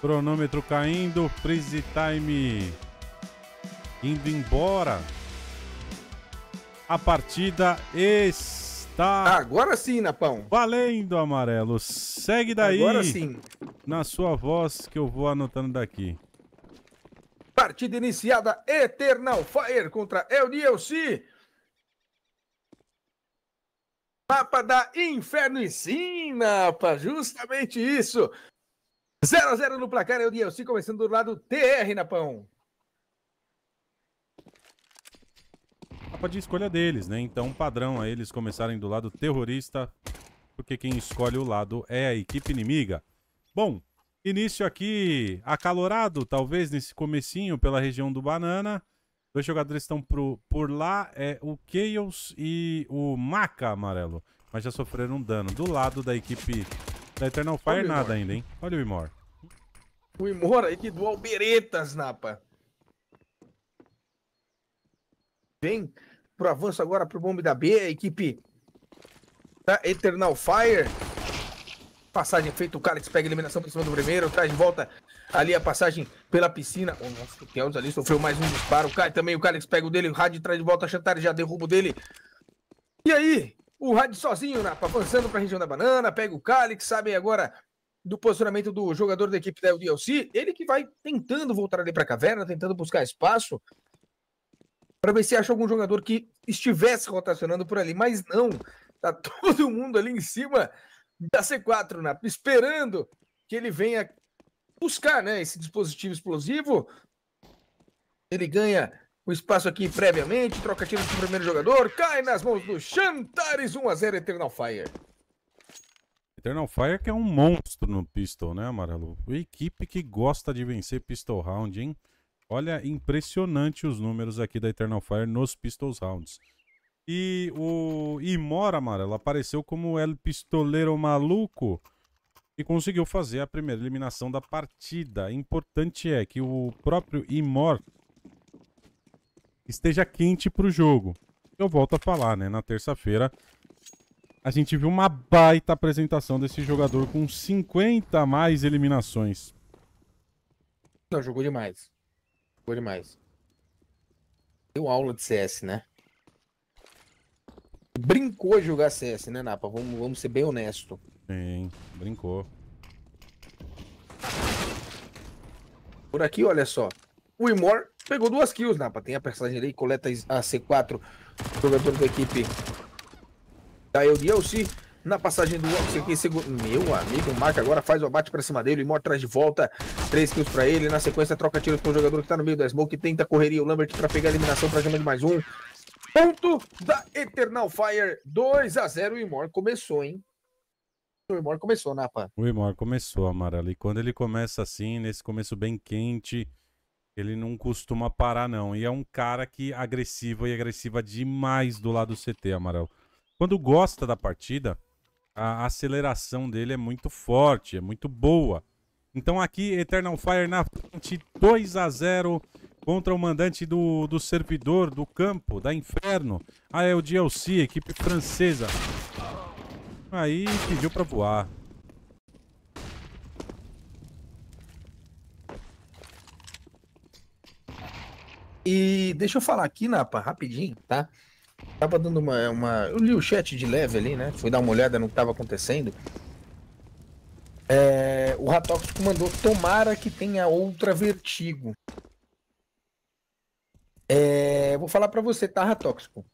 Cronômetro caindo, freeze time indo embora. A partida está. Agora sim, Napão. Valendo, amarelo. Segue daí. Agora sim. Na sua voz que eu vou anotando daqui. Partida iniciada: Eternal Fire contra El Nielsi. Mapa da Inferno e sim, Napa, justamente isso. 0 a 0 no placar, é o DLC começando do lado TR, Napão. Mapa de escolha deles, né? Então, padrão aí, eles começarem do lado terrorista, porque quem escolhe o lado é a equipe inimiga. Bom, início aqui acalorado, talvez, nesse comecinho pela região do Banana. Dois jogadores estão pro, por lá, é o Chaos e o Maca amarelo, mas já sofreram dano. Do lado da equipe da Eternal Fire nada ainda, hein? Olha o Imor. O Imor aí que do Alberetas, Napa. Vem pro avanço agora pro bombe da B, a equipe da Eternal Fire. Passagem feita, o Kalix pega a eliminação por cima do primeiro, traz de volta ali a passagem pela piscina. O nosso ali sofreu mais um disparo, cai também, o Kalix pega o dele, o rádio traz de volta a Chantari, já derruba o dele. E aí, o rádio sozinho, Napa, avançando para a região da banana, pega o que sabe agora do posicionamento do jogador da equipe da LDLC, ele que vai tentando voltar ali para a caverna, tentando buscar espaço, para ver se acha algum jogador que estivesse rotacionando por ali, mas não, tá todo mundo ali em cima da C4, Napa, esperando que ele venha buscar né, esse dispositivo explosivo, ele ganha o espaço aqui previamente, troca tiro com o primeiro jogador, cai nas mãos do Chantares 1x0 Eternal Fire. Eternal Fire que é um monstro no pistol, né, Amarelo? Equipe que gosta de vencer pistol round, hein? Olha, impressionante os números aqui da Eternal Fire nos pistols rounds. E o Imora, Amarelo, apareceu como El Pistoleiro Maluco e conseguiu fazer a primeira eliminação da partida. Importante é que o próprio Immor esteja quente para o jogo. Eu volto a falar, né? Na terça-feira a gente viu uma baita apresentação desse jogador com 50 mais eliminações. Não, jogou demais. Jogou demais. Deu aula de CS, né? Brincou de jogar CS, né, Napa? Vamos, vamos ser bem honesto. Sim, brincou. Por aqui, olha só. O Imor pegou duas kills, Napa. Né, Tem a personagem ali, coleta a C4, jogador da equipe da LDLC. Na passagem do Oxy aqui, segundo. Meu amigo, marca agora, faz o abate pra cima dele. O Imor traz de volta. Três kills pra ele. Na sequência, troca tiros pro jogador que tá no meio da Smoke. Tenta correria o Lambert pra pegar a eliminação pra cima de mais um. Ponto da Eternal Fire 2 a 0 O Imor começou, hein? o Imor começou, Napa. Né, o Imor começou, Amaral. E quando ele começa assim, nesse começo bem quente, ele não costuma parar, não. E é um cara que agressivo e agressiva demais do lado do CT, Amarelo. Quando gosta da partida, a aceleração dele é muito forte, é muito boa. Então aqui, Eternal Fire na frente, 2 a 0 contra o mandante do, do servidor, do campo, da Inferno. Ah, é o DLC, equipe francesa. Aí pediu pra voar. E deixa eu falar aqui, Napa, rapidinho, tá? Tava dando uma, uma. Eu li o chat de leve ali, né? Fui dar uma olhada no que tava acontecendo. É... O Ratóxico mandou: tomara que tenha outra vertigo. É... Vou falar para você, tá, Ratóxico?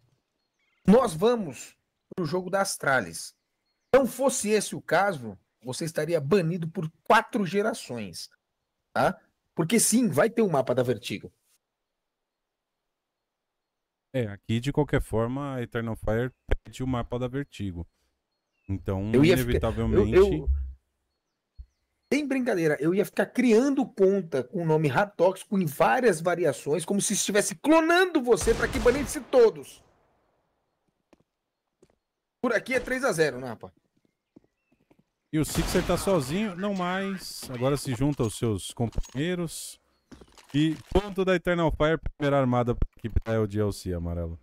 Nós vamos pro jogo das trales. Não fosse esse o caso, você estaria banido por quatro gerações, tá? Porque sim, vai ter o um mapa da Vertigo. É, aqui de qualquer forma, a Eternal Fire pede o mapa da Vertigo. Então, eu inevitavelmente. Ficar... Eu, eu... Tem brincadeira, eu ia ficar criando conta com o nome Ratóxico em várias variações, como se estivesse clonando você para que banisse todos. Por aqui é 3 a 0 né, rapaz? E o Sixer tá sozinho, não mais. Agora se junta aos seus companheiros. E ponto da Eternal Fire, primeira armada para a equipe da LDLC, amarelo.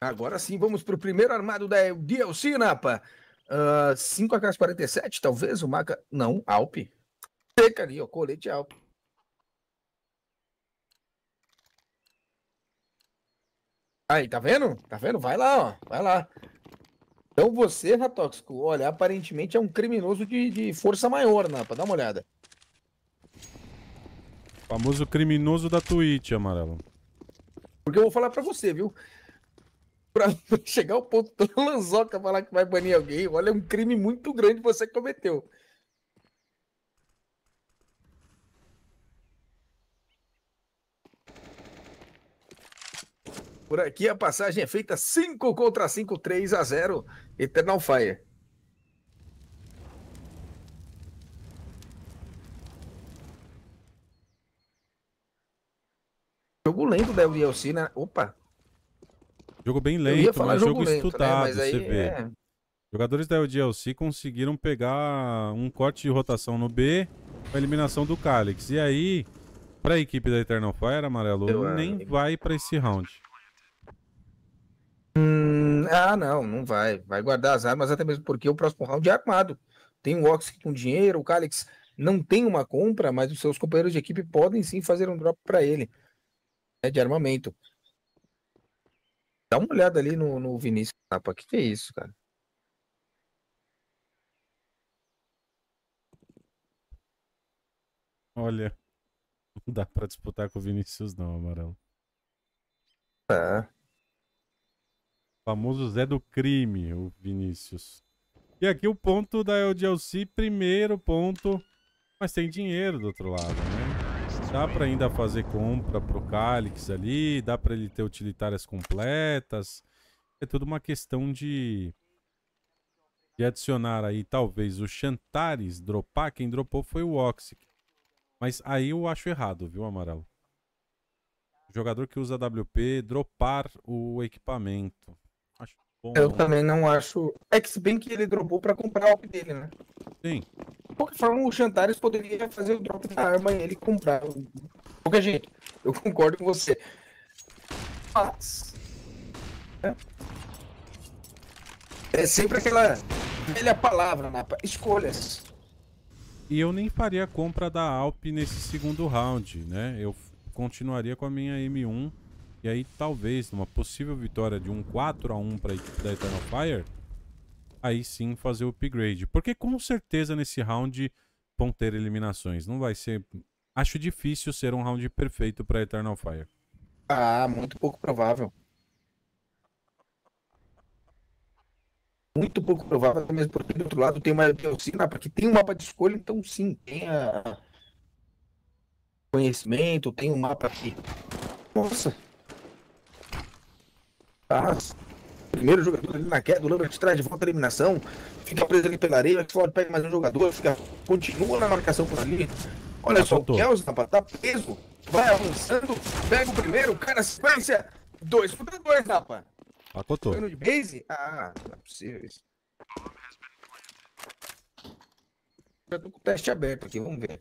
Agora sim, vamos para o primeiro armado da DLC, Napa. Uh, ah, 5AK-47, talvez o Maca... Não, Alp. Seca ali, ó, colete Alp. Aí, tá vendo? Tá vendo? Vai lá, ó. Vai lá. Então você, Ratóxico, olha, aparentemente é um criminoso de, de força maior, Napa. Dá uma olhada. Famoso criminoso da Twitch, amarelo. Porque eu vou falar pra você, viu? Pra chegar ao ponto da Lanzoca falar que vai banir alguém, olha, é um crime muito grande você cometeu. Por aqui a passagem é feita 5 contra 5, 3 a 0. Eternal Fire. jogo lento da DLC, né? Opa! Jogo bem lento, mas né? jogo, lento, né? estudado, né? mas aí, você vê. É... Jogadores da LDLC conseguiram pegar um corte de rotação no B com a eliminação do Calix. E aí, para a equipe da Eternal Fire, Amarelo, Eu, nem vai para esse round. Hum, ah, não, não vai. Vai guardar as armas, até mesmo porque o próximo round é armado. Tem o Ox com dinheiro, o Calix não tem uma compra, mas os seus companheiros de equipe podem sim fazer um drop para ele. Né, de armamento. Dá uma olhada ali no, no Vinícius O Que que é isso, cara? Olha, não dá pra disputar com o Vinícius não, Amarelo. É. O famoso Zé do crime, o Vinícius. E aqui o ponto da LGLC, primeiro ponto. Mas tem dinheiro do outro lado. Dá para ainda fazer compra pro Calix ali, dá para ele ter utilitárias completas. É tudo uma questão de de adicionar aí talvez o Chantares dropar, quem dropou foi o Oxic. Mas aí eu acho errado, viu, Amarelo? O jogador que usa WP dropar o equipamento. Eu também não acho. É que se bem que ele dropou pra comprar a op dele, né? Sim. De qualquer forma, o Chantares poderia fazer o drop da arma e ele comprar. Pouca gente, eu concordo com você. Mas. É, é sempre aquela velha palavra, Napa. Né? Escolhas. E eu nem faria a compra da Alp nesse segundo round, né? Eu continuaria com a minha M1 e aí, talvez, numa possível vitória de um 4 a 1 para a equipe da Eternal Fire, aí sim fazer o upgrade. Porque com certeza nesse round vão ter eliminações. Não vai ser. Acho difícil ser um round perfeito para Eternal Fire. Ah, muito pouco provável. Muito pouco provável, mesmo porque do outro lado tem uma Delcina, né? porque tem um mapa de escolha, então sim, tem a conhecimento, tem um mapa aqui. Nossa, Arrasa. Ah, primeiro jogador ali na queda, o Lambert traz de volta a eliminação, fica preso ali pela areia, Oxford pega mais um jogador, fica, continua na marcação por ali. Olha ah, só, faltou. o Kels tá preso, vai avançando, pega o primeiro, cara, sequência, dois contra dois, rapaz. acotou de base? Ah, não é possível isso. Já tô com o teste aberto aqui, vamos ver.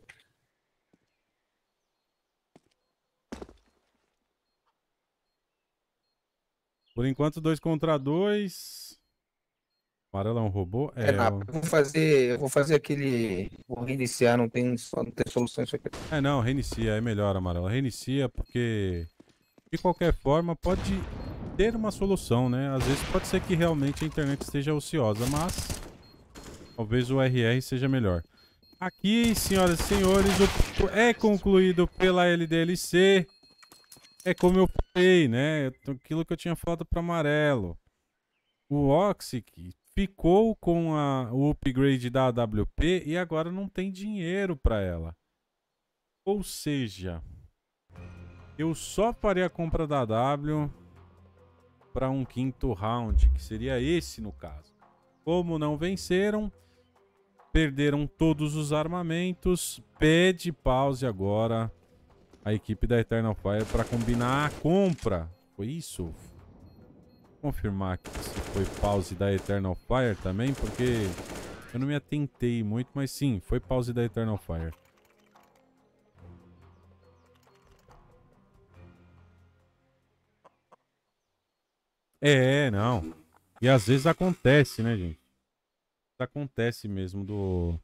Por enquanto, dois contra dois. Amarelo é um robô? É, é não, eu... vou fazer. Eu vou fazer aquele. Vou reiniciar, não tem, não tem solução isso aqui. É não, reinicia, é melhor, amarelo. Reinicia porque. De qualquer forma, pode ter uma solução, né? Às vezes pode ser que realmente a internet esteja ociosa, mas talvez o RR seja melhor. Aqui, senhoras e senhores, o é concluído pela LDLC. É como eu falei, né? Aquilo que eu tinha falado para amarelo. O Oxic ficou com a, o upgrade da AWP e agora não tem dinheiro para ela. Ou seja, eu só farei a compra da AW para um quinto round, que seria esse no caso. Como não venceram, perderam todos os armamentos, pede pause agora a equipe da Eternal Fire para combinar a compra. Foi isso? confirmar que foi pause da Eternal Fire também, porque eu não me atentei muito, mas sim, foi pause da Eternal Fire. É, não. E às vezes acontece, né, gente? Acontece mesmo do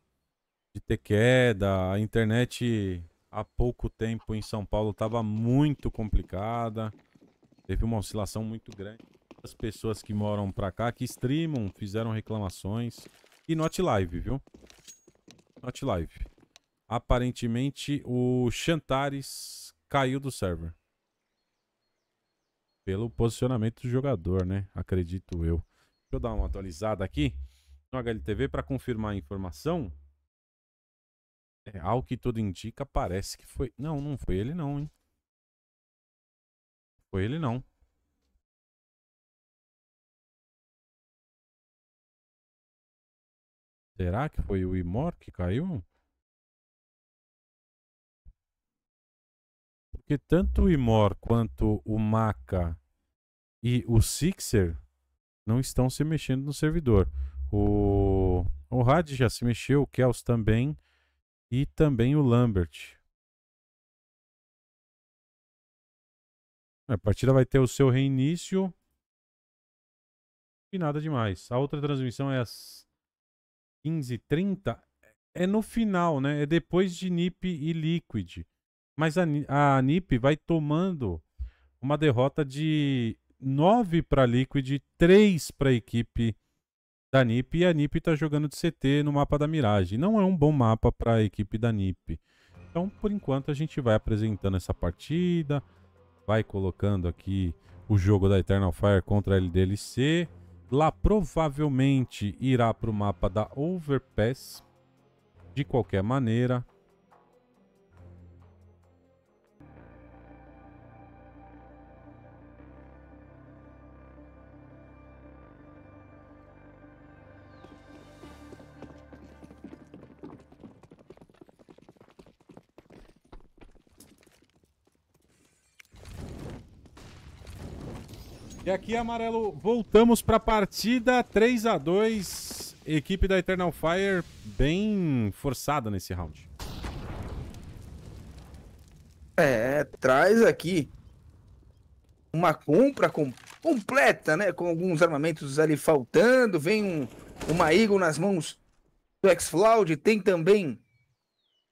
de ter queda, a internet há pouco tempo em São Paulo estava muito complicada. Teve uma oscilação muito grande. As pessoas que moram para cá, que streamam, fizeram reclamações. E not live, viu? Not live. Aparentemente o Chantares caiu do server. Pelo posicionamento do jogador, né? Acredito eu. Deixa eu dar uma atualizada aqui no HLTV para confirmar a informação. É, ao que tudo indica, parece que foi. Não, não foi ele não, hein? Foi ele não. Será que foi o Imor que caiu? Porque tanto o Imor quanto o Maca e o Sixer não estão se mexendo no servidor. O, o Had já se mexeu, o Kels também e também o Lambert. A partida vai ter o seu reinício e nada demais. A outra transmissão é às 15h30. É no final, né? É depois de NIP e Liquid. Mas a, a NIP vai tomando uma derrota de 9 para Liquid, 3 para a equipe da NiP e a NiP está jogando de CT no mapa da Mirage. Não é um bom mapa para a equipe da NiP. Então, por enquanto, a gente vai apresentando essa partida, vai colocando aqui o jogo da Eternal Fire contra a LDLC. Lá provavelmente irá para o mapa da Overpass, de qualquer maneira. E aqui, Amarelo, voltamos para a partida 3 a 2 Equipe da Eternal Fire bem forçada nesse round. É, traz aqui uma compra com, completa, né? Com alguns armamentos ali faltando. Vem um, uma Eagle nas mãos do X-Floud. Tem também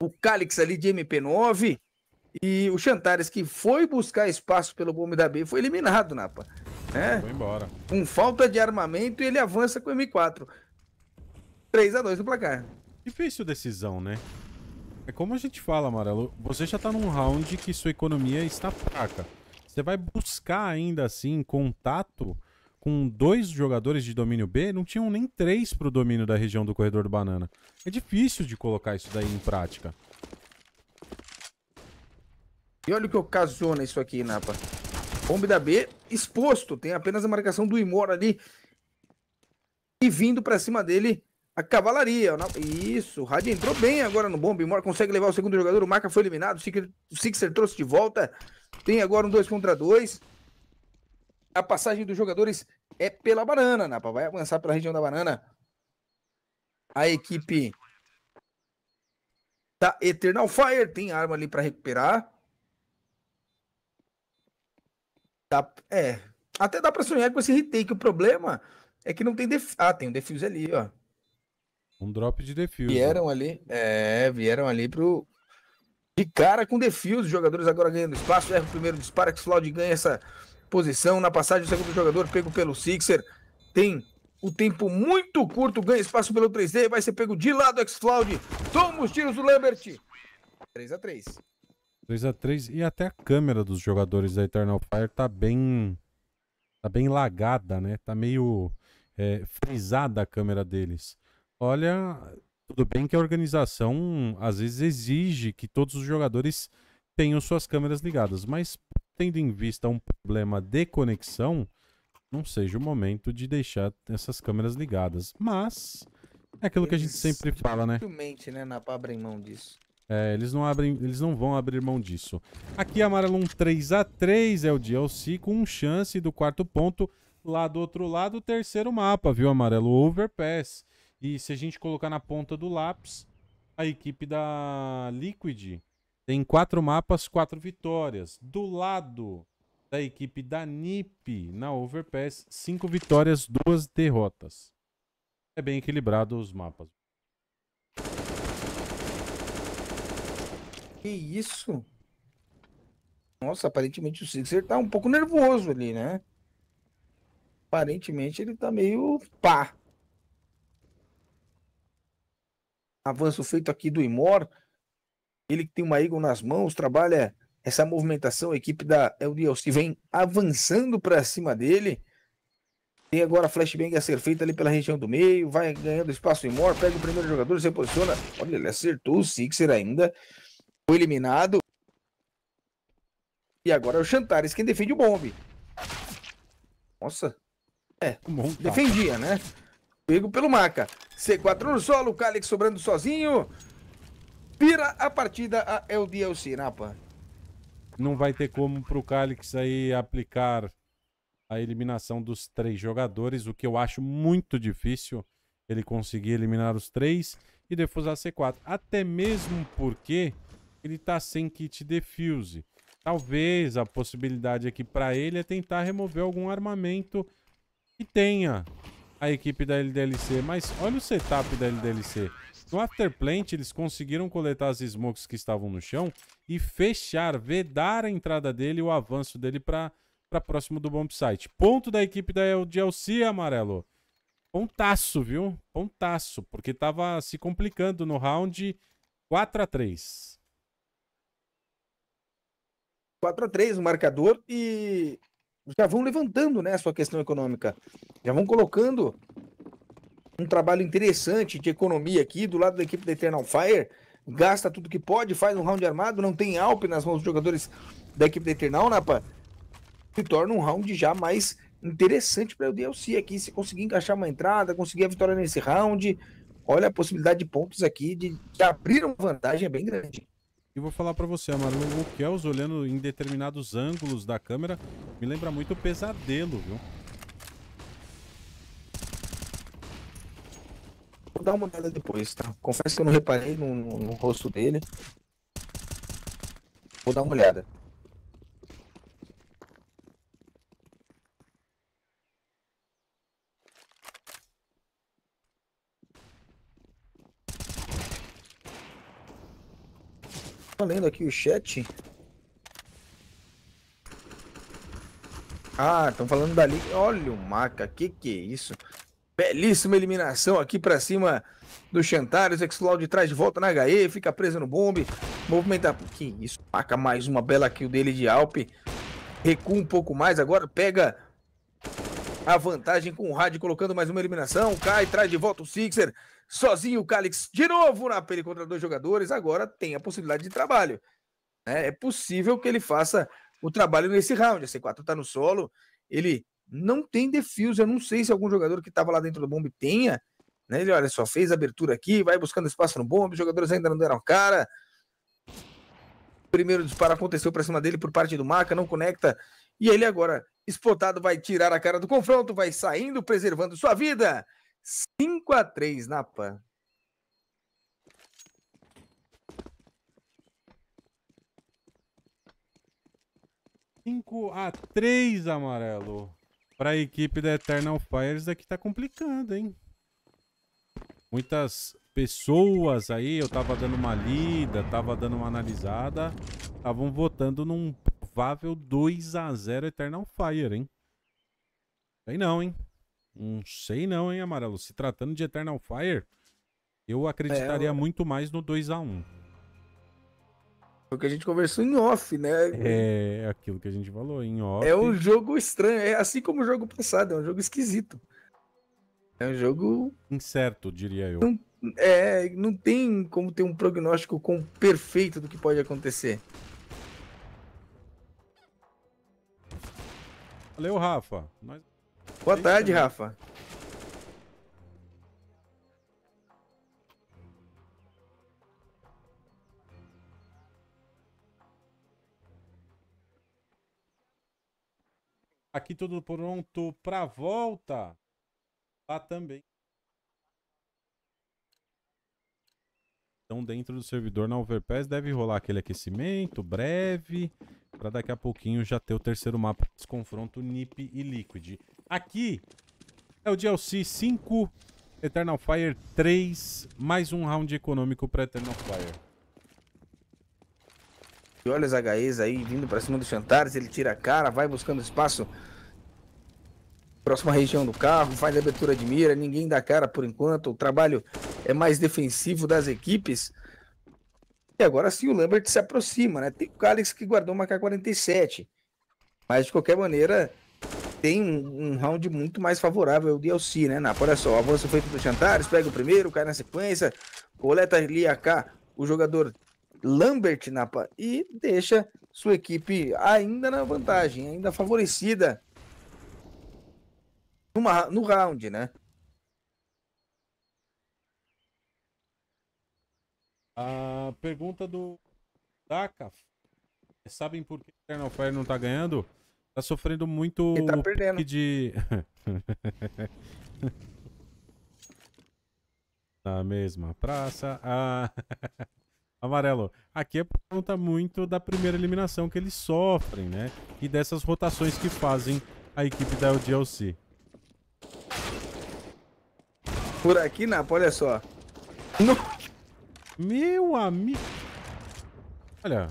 o Calix ali de MP9. E o Chantares, que foi buscar espaço pelo bombe da B, foi eliminado, Napa. É. Foi embora. Com falta de armamento, ele avança com o M4. 3x2 no placar. Difícil decisão, né? É como a gente fala, Amarelo, você já tá num round que sua economia está fraca. Você vai buscar ainda assim contato com dois jogadores de domínio B, não tinham nem três pro domínio da região do corredor do banana. É difícil de colocar isso daí em prática. E olha o que ocasiona isso aqui, Napa. Bombe da B exposto, tem apenas a marcação do Imora ali. E vindo para cima dele a cavalaria. Isso, o Rádio entrou bem agora no bombe. Imora consegue levar o segundo jogador, o Maca foi eliminado, o Sixer trouxe de volta. Tem agora um 2 contra 2. A passagem dos jogadores é pela banana, Napa. Vai avançar pela região da banana. A equipe da Eternal Fire tem arma ali para recuperar. Dá, é. Até dá pra sonhar com esse retake. O problema é que não tem def Ah, tem um defuse ali, ó. Um drop de defuse. Vieram ali. É, vieram ali pro. De cara com defuse. Os jogadores agora ganhando espaço. Erra o primeiro disparo. Xfloud ganha essa posição. Na passagem o segundo jogador, pego pelo Sixer. Tem o tempo muito curto. Ganha espaço pelo 3D. Vai ser pego de lado. Xfloud. Toma os tiros do Lambert. 3x3. 3 a 3 e até a câmera dos jogadores da Eternal Fire tá bem tá bem lagada, né? Tá meio é, frisada a câmera deles. Olha, tudo bem que a organização às vezes exige que todos os jogadores tenham suas câmeras ligadas, mas tendo em vista um problema de conexão, não seja o momento de deixar essas câmeras ligadas. Mas é aquilo Eles que a gente sempre fala, né? Dificilmente, né, Napa abrem mão disso. É, eles, não abrem, eles não vão abrir mão disso. Aqui amarelo um 3x3 é o DLC com chance do quarto ponto. Lá do outro lado, o terceiro mapa, viu, amarelo? Overpass. E se a gente colocar na ponta do lápis, a equipe da Liquid tem quatro mapas, quatro vitórias. Do lado da equipe da NIP na Overpass, cinco vitórias, duas derrotas. É bem equilibrado os mapas. Que isso? Nossa, aparentemente o Sixer tá um pouco nervoso ali, né? Aparentemente ele tá meio pá. Avanço feito aqui do Imor. Ele que tem uma Eagle nas mãos, trabalha essa movimentação. A equipe da LDLC vem avançando para cima dele. Tem agora a flashbang a ser feita ali pela região do meio. Vai ganhando espaço em Pega o primeiro jogador, se posiciona. Olha, ele acertou o Sixer ainda foi eliminado. E agora é o Chantares quem defende o bombe. Nossa. É, defendia, né? Pego pelo Maca. C4 no solo, o Calix sobrando sozinho. Vira a partida a LDLC, Napa. Não vai ter como pro Calix aí aplicar a eliminação dos três jogadores, o que eu acho muito difícil ele conseguir eliminar os três e defusar C4. Até mesmo porque ele tá sem kit defuse. Talvez a possibilidade aqui para ele é tentar remover algum armamento que tenha a equipe da LDLC. Mas olha o setup da LDLC. No Afterplant, eles conseguiram coletar as smokes que estavam no chão e fechar, vedar a entrada dele e o avanço dele para próximo do bomb site. Ponto da equipe da LDLC, amarelo. Pontaço, viu? Pontaço, porque tava se complicando no round 4 a 3 4 a 3 no marcador e já vão levantando né, a sua questão econômica. Já vão colocando um trabalho interessante de economia aqui do lado da equipe da Eternal Fire. Gasta tudo que pode, faz um round armado, não tem alp nas mãos dos jogadores da equipe da Eternal, né, Napa. Se torna um round já mais interessante para o DLC aqui. Se conseguir encaixar uma entrada, conseguir a vitória nesse round, olha a possibilidade de pontos aqui de, de abrir uma vantagem é bem grande. E vou falar pra você, Amaro, o Kels olhando em determinados ângulos da câmera me lembra muito o pesadelo, viu? Vou dar uma olhada depois, tá? Confesso que eu não reparei no, no, no rosto dele. Vou dar uma olhada. lendo aqui o chat. Ah, estão falando dali. Olha o Maca, que que é isso? Belíssima eliminação aqui para cima do Chantares. Explode de trás de volta na HE, fica preso no bombe. Movimentar. Que isso, Maca, mais uma bela kill dele de Alp. Recua um pouco mais agora, pega a vantagem com o Rádio colocando mais uma eliminação. Cai, traz de volta o Sixer sozinho o Calix de novo na pele contra dois jogadores, agora tem a possibilidade de trabalho. Né? É possível que ele faça o trabalho nesse round. A C4 está no solo, ele não tem defuse. Eu não sei se algum jogador que estava lá dentro do bombe tenha. Né? Ele, olha só, fez a abertura aqui, vai buscando espaço no bombe, os jogadores ainda não deram cara. O primeiro disparo aconteceu para cima dele por parte do Maca, não conecta. E ele agora, espotado, vai tirar a cara do confronto, vai saindo, preservando sua vida. 5 a 3 na PAN. Cinco a 3 amarelo. Para a equipe da Eternal Fires aqui tá complicando, hein? Muitas pessoas aí, eu tava dando uma lida, tava dando uma analisada, estavam votando num provável 2 a 0 Eternal Fire, hein? Bem não, hein? Não sei não, hein, Amarelo. Se tratando de Eternal Fire, eu acreditaria é, eu... muito mais no 2 a 1 Porque o que a gente conversou em off, né? É, é aquilo que a gente falou, em off. É um jogo estranho, é assim como o jogo passado, é um jogo esquisito. É um jogo. Incerto, diria eu. Não, é, não tem como ter um prognóstico com perfeito do que pode acontecer. Valeu, Rafa. Nós Boa tarde, Rafa. Aqui tudo pronto pra volta. Lá tá também. Então, dentro do servidor na Overpass, deve rolar aquele aquecimento breve, para daqui a pouquinho já ter o terceiro mapa de confronto NIP e Liquid. Aqui é o DLC 5, Eternal Fire 3, mais um round econômico para Eternal Fire. E olha os HEs aí vindo para cima dos Chantares, ele tira a cara, vai buscando espaço. Próxima região do carro, faz abertura de mira, ninguém dá cara por enquanto. O trabalho é mais defensivo das equipes. E agora sim o Lambert se aproxima, né? Tem o Calix que guardou uma K-47. Mas de qualquer maneira, tem um, um, round muito mais favorável do DLC, né, Napa? Olha só, o avanço foi para os Chantares, pega o primeiro, cai na sequência, coleta ali a cá, o jogador Lambert, Napa, e deixa sua equipe ainda na vantagem, ainda favorecida numa, no round, né? A pergunta do Daka. Sabem por que Eternal Fire não tá ganhando? Tá sofrendo muito Ele tá perdendo. de... Na mesma praça. Ah. Amarelo, aqui é por conta muito da primeira eliminação que eles sofrem, né? E dessas rotações que fazem a equipe da LDLC. Por aqui, Napa, olha só. No... Meu amigo. Olha.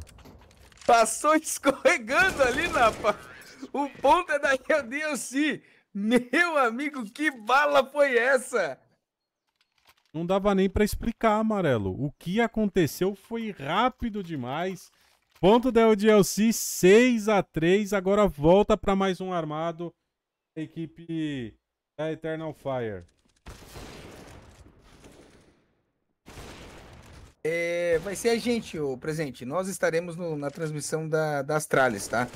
Passou escorregando ali, Napa. O ponto é da DLC. Meu amigo, que bala foi essa? Não dava nem para explicar, amarelo. O que aconteceu foi rápido demais. Ponto da DLC 6 a 3 Agora volta para mais um armado. Equipe da Eternal Fire. É, vai ser a gente, o presente. Nós estaremos no, na transmissão da, da Astralis, tá?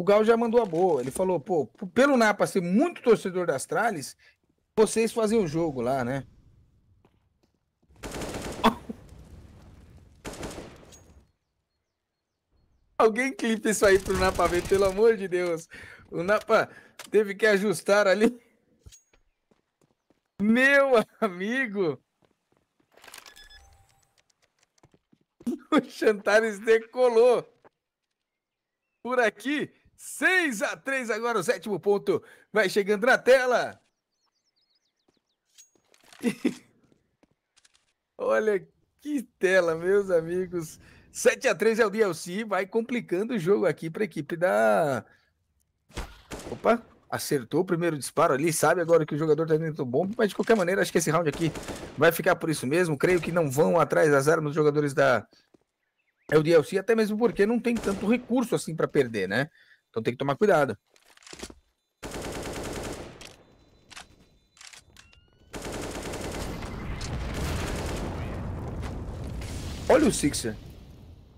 o Gal já mandou a boa. Ele falou, pô, pelo Napa ser muito torcedor das Trales, vocês fazem o jogo lá, né? Alguém clipa isso aí pro Napa ver, pelo amor de Deus. O Napa teve que ajustar ali. Meu amigo! O Chantares decolou. Por aqui, 6 a 3 agora o sétimo ponto vai chegando na tela. Olha que tela, meus amigos. 7 a 3 é o DLC, vai complicando o jogo aqui para a equipe da Opa, acertou o primeiro disparo ali, sabe agora que o jogador tá dentro do bombe, mas de qualquer maneira, acho que esse round aqui vai ficar por isso mesmo. Creio que não vão atrás das armas dos jogadores da é o DLC, até mesmo porque não tem tanto recurso assim para perder, né? Então tem que tomar cuidado. Olha o Sixer.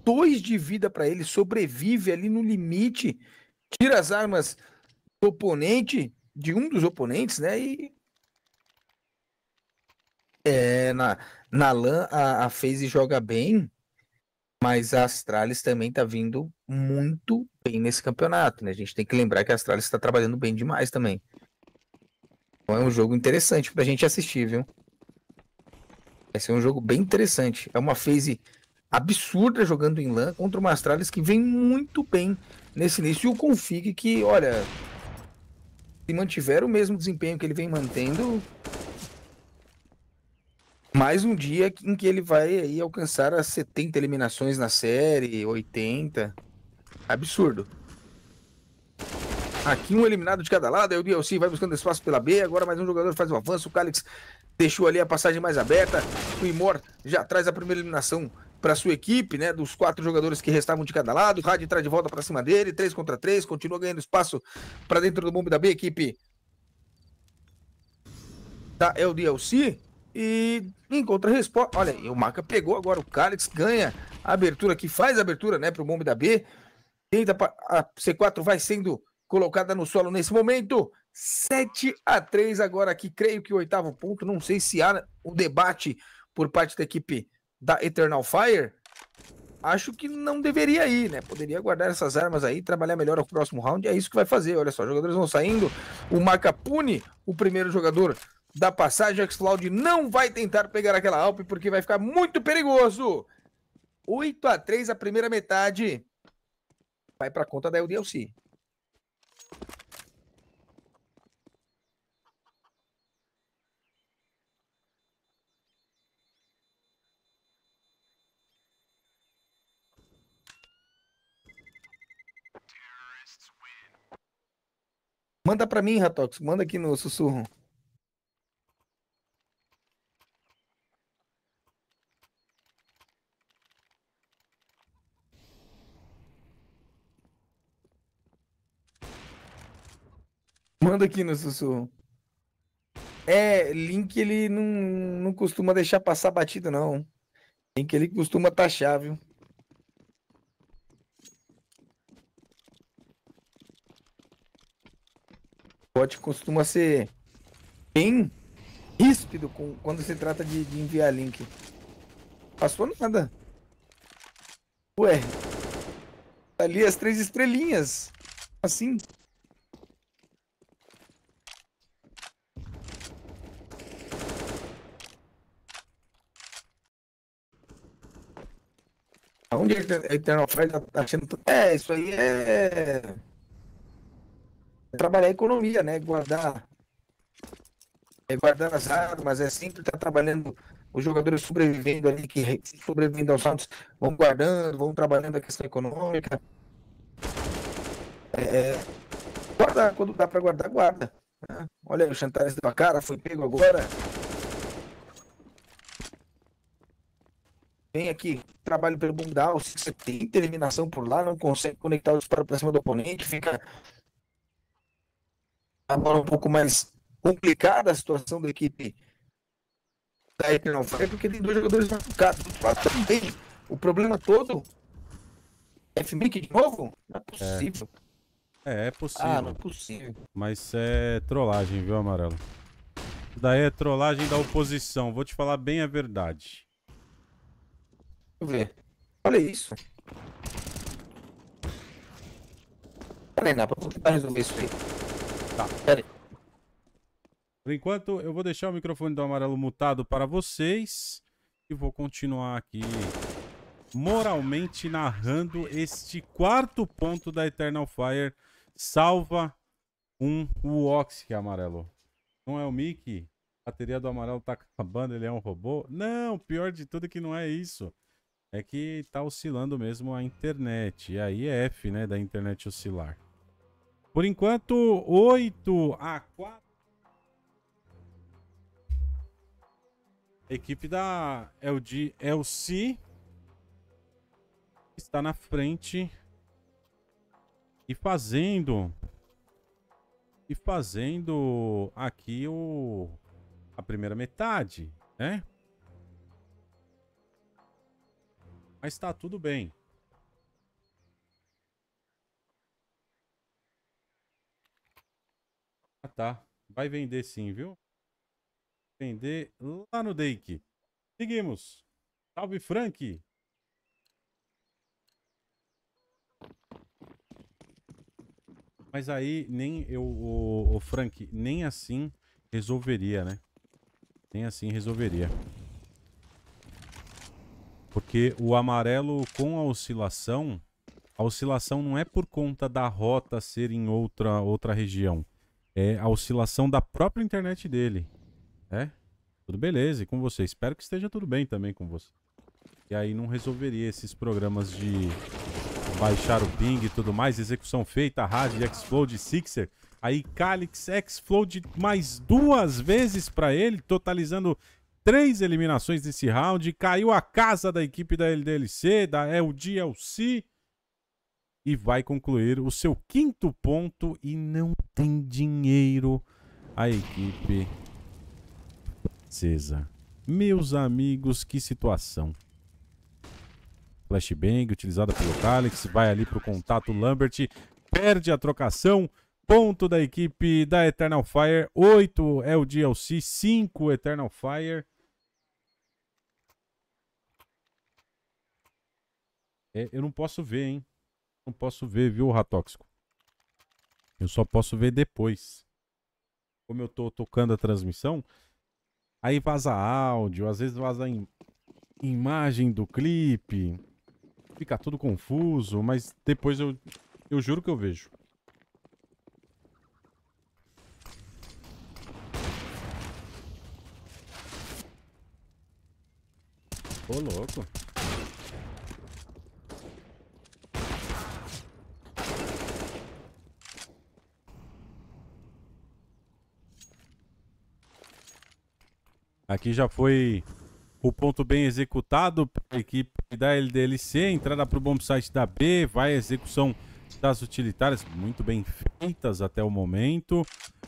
Dois de vida para ele, sobrevive ali no limite, tira as armas do oponente, de um dos oponentes, né? E. É, na, na LAN a, a FaZe joga bem, mas a Astralis também está vindo muito bem nesse campeonato, né? A gente tem que lembrar que a Astralis está trabalhando bem demais também. Então é um jogo interessante para a gente assistir, viu? Vai ser um jogo bem interessante. É uma phase absurda jogando em LAN contra uma Astralis que vem muito bem nesse início. E o Config que, olha, se mantiver o mesmo desempenho que ele vem mantendo, mais um dia em que ele vai aí alcançar as 70 eliminações na série, 80. Absurdo. Aqui um eliminado de cada lado, aí o DLC vai buscando espaço pela B, agora mais um jogador faz um avanço, o Calix deixou ali a passagem mais aberta, o Imor já traz a primeira eliminação para sua equipe, né, dos quatro jogadores que restavam de cada lado, o Rádio traz de volta para cima dele, 3 contra 3, continua ganhando espaço para dentro do bombe da B, equipe da LDLC, e encontra a resposta. Olha, o Maca pegou agora o Kalix, ganha a abertura aqui, faz a abertura, né, pro bombe da B. Tenta a C4 vai sendo colocada no solo nesse momento. 7 a 3 agora aqui, creio que o oitavo ponto. Não sei se há um debate por parte da equipe da Eternal Fire. Acho que não deveria ir, né? Poderia guardar essas armas aí, trabalhar melhor o próximo round. É isso que vai fazer. Olha só, jogadores vão saindo. O Maca pune o primeiro jogador da passagem, o Xcloud não vai tentar pegar aquela Alp porque vai ficar muito perigoso. 8 a 3 a primeira metade. Vai para conta da LDLC. Manda para mim, Ratox. Manda aqui no sussurro. Manda aqui no né, sussurro. É, Link ele não, não costuma deixar passar batida, não. Link ele costuma taxar, viu? O bot costuma ser bem ríspido com, quando se trata de, de enviar link. Passou nada. Ué, tá ali as três estrelinhas. Assim. onde a Eternal Fire tá achando. É, isso aí é. é trabalhar a economia, né? Guardar. É guardar as armas, é sempre estar tá trabalhando os jogadores sobrevivendo ali, que sobrevivendo aos Santos vão guardando, vão trabalhando a questão econômica. É, é quando dá para guardar, guarda. Né? Olha aí, o chantagem da cara foi pego agora. Vem aqui trabalho pelo Bundal, você tem determinação por lá, não consegue conectar os para cima do oponente, fica agora um pouco mais complicada a situação da equipe da Eternal Fire, porque tem dois jogadores machucados. Também. O problema todo é FMIC de novo? Não é, é. possível. É, é, é possível. Ah, não é possível. Mas é trollagem, viu, Amarelo? Daí é trollagem da oposição. Vou te falar bem a verdade ver. Olha isso. Pera aí, Napa, vou tentar resolver isso aí. Tá. Pera aí. Por enquanto, eu vou deixar o microfone do amarelo mutado para vocês. E vou continuar aqui moralmente narrando este quarto ponto da Eternal Fire. Salva um que é amarelo. Não é o Mickey? A bateria do amarelo tá acabando, ele é um robô? Não, pior de tudo é que não é isso é que tá oscilando mesmo a internet. E aí é F, né, da internet oscilar. Por enquanto, 8 a 4. Equipe da LG LC está na frente e fazendo e fazendo aqui o a primeira metade, né? Mas tá tudo bem. Ah, tá. Vai vender sim, viu? Vender lá no Dake. Seguimos. Salve, Frank. Mas aí, nem eu, o, o Frank, nem assim resolveria, né? Nem assim resolveria. Porque o amarelo com a oscilação, a oscilação não é por conta da rota ser em outra, outra região. É a oscilação da própria internet dele. É? Tudo beleza, e com você? Espero que esteja tudo bem também com você. E aí não resolveria esses programas de baixar o ping e tudo mais, execução feita, Rad, Explode, Sixer. Aí Calix Explode mais duas vezes para ele, totalizando três eliminações nesse round. Caiu a casa da equipe da LDLC, da LDLC. E vai concluir o seu quinto ponto. E não tem dinheiro a equipe cesa Meus amigos, que situação. Flashbang utilizada pelo Calix. Vai ali para o contato Lambert. Perde a trocação. Ponto da equipe da Eternal Fire. 8 é o DLC, 5 Eternal Fire. É, eu não posso ver, hein? Não posso ver, viu, Ratóxico? Eu só posso ver depois. Como eu tô tocando a transmissão, aí vaza áudio, às vezes vaza im imagem do clipe. Fica tudo confuso, mas depois eu, eu juro que eu vejo. Ô, louco. Aqui já foi o ponto bem executado pela equipe da LDLC. Entrada para o bomb site da B. Vai a execução das utilitárias, muito bem feitas até o momento.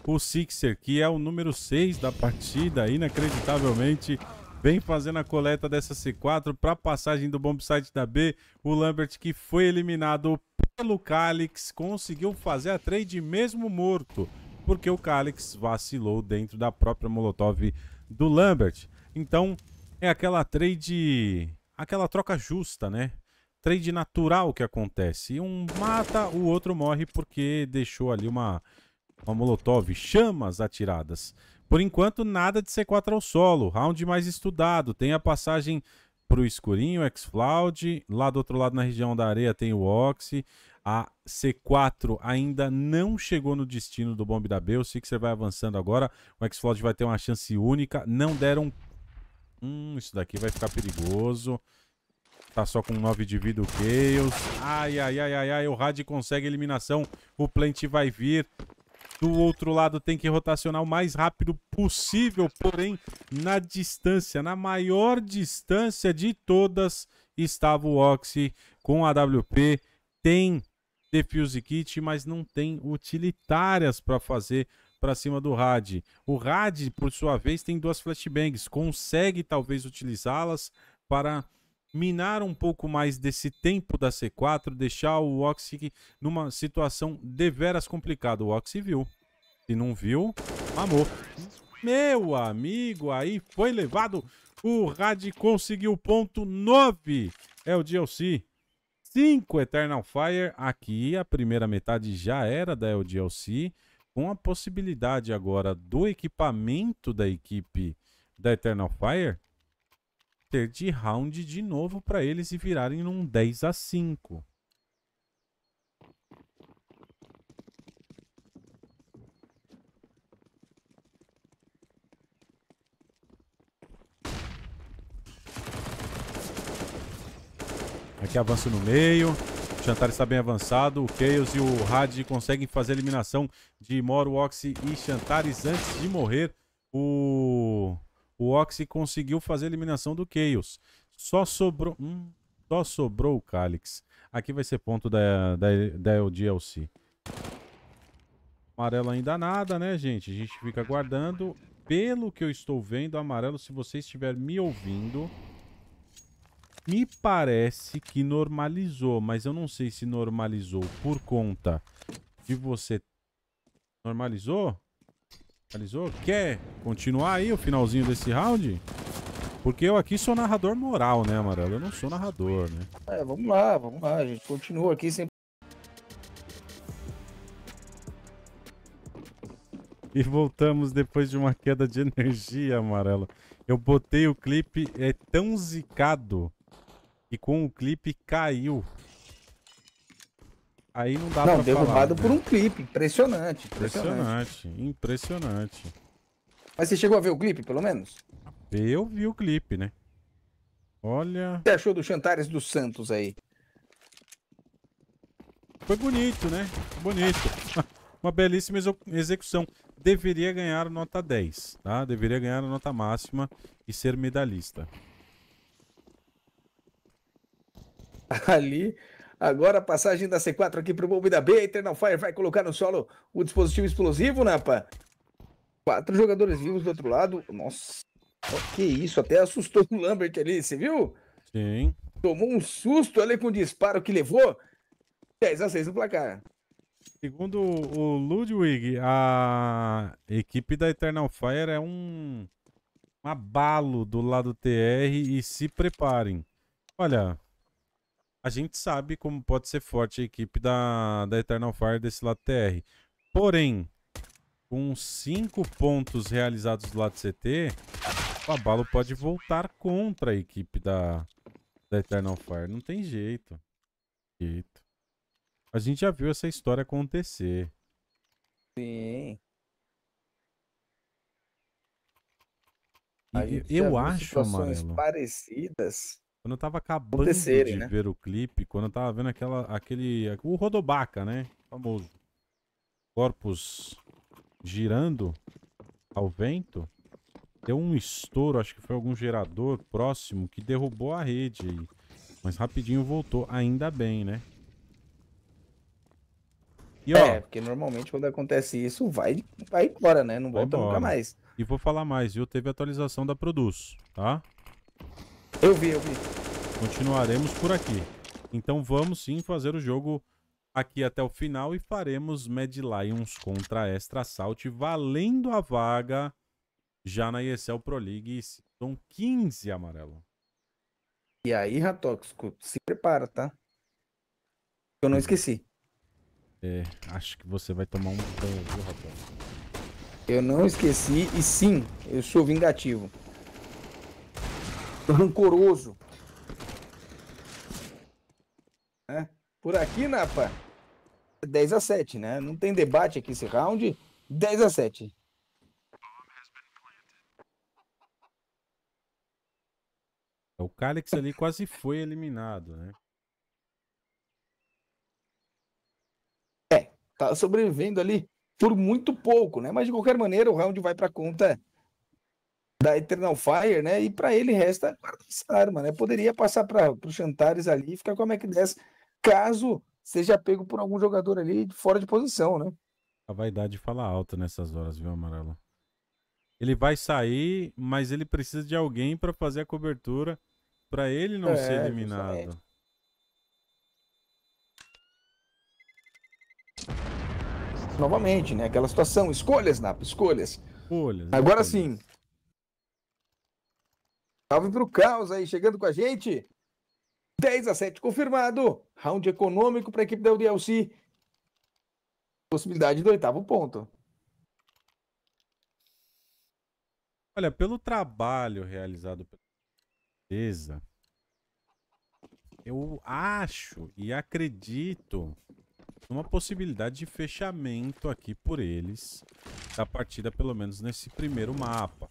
O Sixer, que é o número 6 da partida, inacreditavelmente vem fazendo a coleta dessa C4 para passagem do bomb site da B. O Lambert, que foi eliminado pelo Calix, conseguiu fazer a trade mesmo morto, porque o Calix vacilou dentro da própria Molotov do Lambert. Então, é aquela trade, aquela troca justa, né? Trade natural que acontece. Um mata, o outro morre porque deixou ali uma, uma molotov, chamas atiradas. Por enquanto, nada de C4 ao solo. Round mais estudado. Tem a passagem para o escurinho, X-Floud. Lá do outro lado, na região da areia, tem o Oxy. A C4 ainda não chegou no destino do bombe da B. O Sixer vai avançando agora. O X-Flood vai ter uma chance única. Não deram... Hum, isso daqui vai ficar perigoso. Tá só com 9 de vida o Chaos. Ai, ai, ai, ai, ai. O Rad consegue eliminação. O Plant vai vir. Do outro lado tem que rotacionar o mais rápido possível, porém na distância, na maior distância de todas, estava o Oxy com a AWP. Tem Defuse Kit, mas não tem utilitárias para fazer para cima do RAD. O RAD, por sua vez, tem duas flashbangs, consegue talvez utilizá-las para minar um pouco mais desse tempo da C4, deixar o Oxy numa situação deveras complicada. O Oxy viu. Se não viu, amor. Meu amigo, aí foi levado. O Rad conseguiu ponto 9. É o DLC. 5 Eternal Fire. Aqui a primeira metade já era da LDLC, com a possibilidade agora do equipamento da equipe da Eternal Fire ter de round de novo para eles e virarem num 10 a 5. Aqui avanço no meio. O Chantar está bem avançado. O Chaos e o Had conseguem fazer a eliminação de Moro, Oxy e Chantares antes de morrer. O, o Oxy conseguiu fazer a eliminação do Chaos. Só sobrou. Hum, só sobrou o Calix. Aqui vai ser ponto da, da, da DLC. Amarelo ainda nada, né, gente? A gente fica aguardando. Pelo que eu estou vendo, amarelo, se você estiver me ouvindo, me parece que normalizou, mas eu não sei se normalizou por conta de você... Normalizou? Normalizou? Quer continuar aí o finalzinho desse round? Porque eu aqui sou narrador moral, né, Amarelo? Eu não sou narrador, né? É, vamos lá, vamos lá. A gente continua aqui sem... E voltamos depois de uma queda de energia, Amarelo. Eu botei o clipe, é tão zicado e com o clipe caiu. Aí não dá não, pra derrubado falar, né? por né? um clipe. Impressionante, impressionante. Impressionante, impressionante. Mas você chegou a ver o clipe, pelo menos? Eu vi o clipe, né? Olha. O que você achou do Chantares dos Santos aí? Foi bonito, né? Bonito. Uma belíssima execução. Deveria ganhar nota 10, tá? Deveria ganhar nota máxima e ser medalhista. ali. Agora a passagem da C4 aqui para o Bombe da B. Eternal Fire vai colocar no solo o dispositivo explosivo, Napa. Né, quatro jogadores vivos do outro lado. Nossa, que isso. Até assustou o Lambert ali, você viu? Sim. Tomou um susto ali com o disparo que levou. 10 a 6 no placar. Segundo o Ludwig, a equipe da Eternal Fire é um, um abalo do lado TR e se preparem. Olha, a gente sabe como pode ser forte a equipe da, da Eternal Fire desse lado TR. Porém, com cinco pontos realizados do lado CT, o Abalo pode voltar contra a equipe da, da Eternal Fire. Não tem jeito. jeito. A gente já viu essa história acontecer. Sim. eu acho, mano. parecidas. Quando eu tava acabando de né? ver o clipe, quando eu tava vendo aquela, aquele. O Rodobaca, né? Famoso. Corpos girando ao vento. Deu um estouro, acho que foi algum gerador próximo que derrubou a rede. Mas rapidinho voltou, ainda bem, né? E, ó, é, porque normalmente quando acontece isso, vai, vai embora, né? Não volta embora. nunca mais. E vou falar mais, viu? Teve atualização da Produz, tá? Eu vi, eu vi. Continuaremos por aqui. Então vamos sim fazer o jogo aqui até o final e faremos Mad Lions contra Extra Assault, valendo a vaga já na ESL Pro League Season 15, amarelo. E aí, Ratóxico, se prepara, tá? Eu não esqueci. É, acho que você vai tomar um banho, viu, Ratóxico? Eu não esqueci e sim, eu sou vingativo rancoroso. Né? Por aqui, Napa, 10 a 7, né? Não tem debate aqui esse round. 10 a 7. O Calix ali quase foi eliminado, né? É, tá sobrevivendo ali por muito pouco, né? Mas de qualquer maneira, o round vai para conta da Eternal Fire, né? E para ele resta essa arma, né? Poderia passar para os Chantares ali e ficar com a Mac 10, caso seja pego por algum jogador ali fora de posição, né? A vaidade fala alto nessas horas, viu, Amarelo? Ele vai sair, mas ele precisa de alguém para fazer a cobertura para ele não é, ser eliminado. Justamente. Novamente, né? Aquela situação, escolhas, Napa, escolhas. escolhas Agora escolhas. sim, Salve para o Caos aí, chegando com a gente. 10 a 7 confirmado. Round econômico para a equipe da UDLC. Possibilidade do oitavo ponto. Olha, pelo trabalho realizado pela empresa, eu acho e acredito numa possibilidade de fechamento aqui por eles da partida, pelo menos nesse primeiro mapa.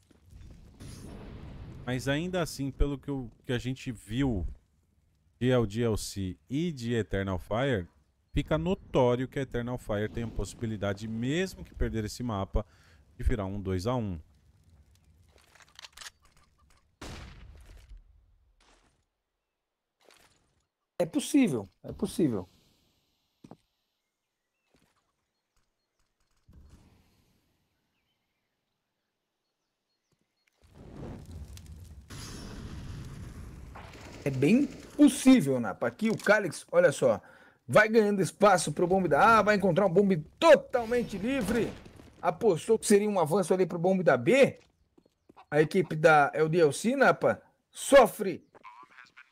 Mas ainda assim, pelo que, que a gente viu de DLC e de Eternal Fire, fica notório que a Eternal Fire tem a possibilidade, mesmo que perder esse mapa, de virar um 2x1. É possível, é possível. bem possível, Napa. Aqui o Calix, olha só, vai ganhando espaço para o bombe da A, vai encontrar um bombe totalmente livre. Apostou que seria um avanço ali para o bombe da B. A equipe da é LDLC, Napa, sofre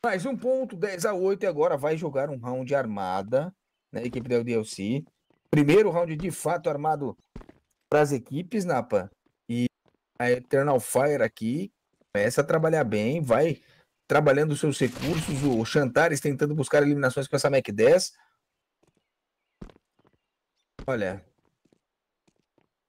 mais um ponto, 10 a 8, e agora vai jogar um round armada na né, equipe da LDLC. Primeiro round de fato armado para as equipes, Napa. E a Eternal Fire aqui começa a trabalhar bem, vai trabalhando seus recursos, o Chantares tentando buscar eliminações com essa Mac 10. Olha,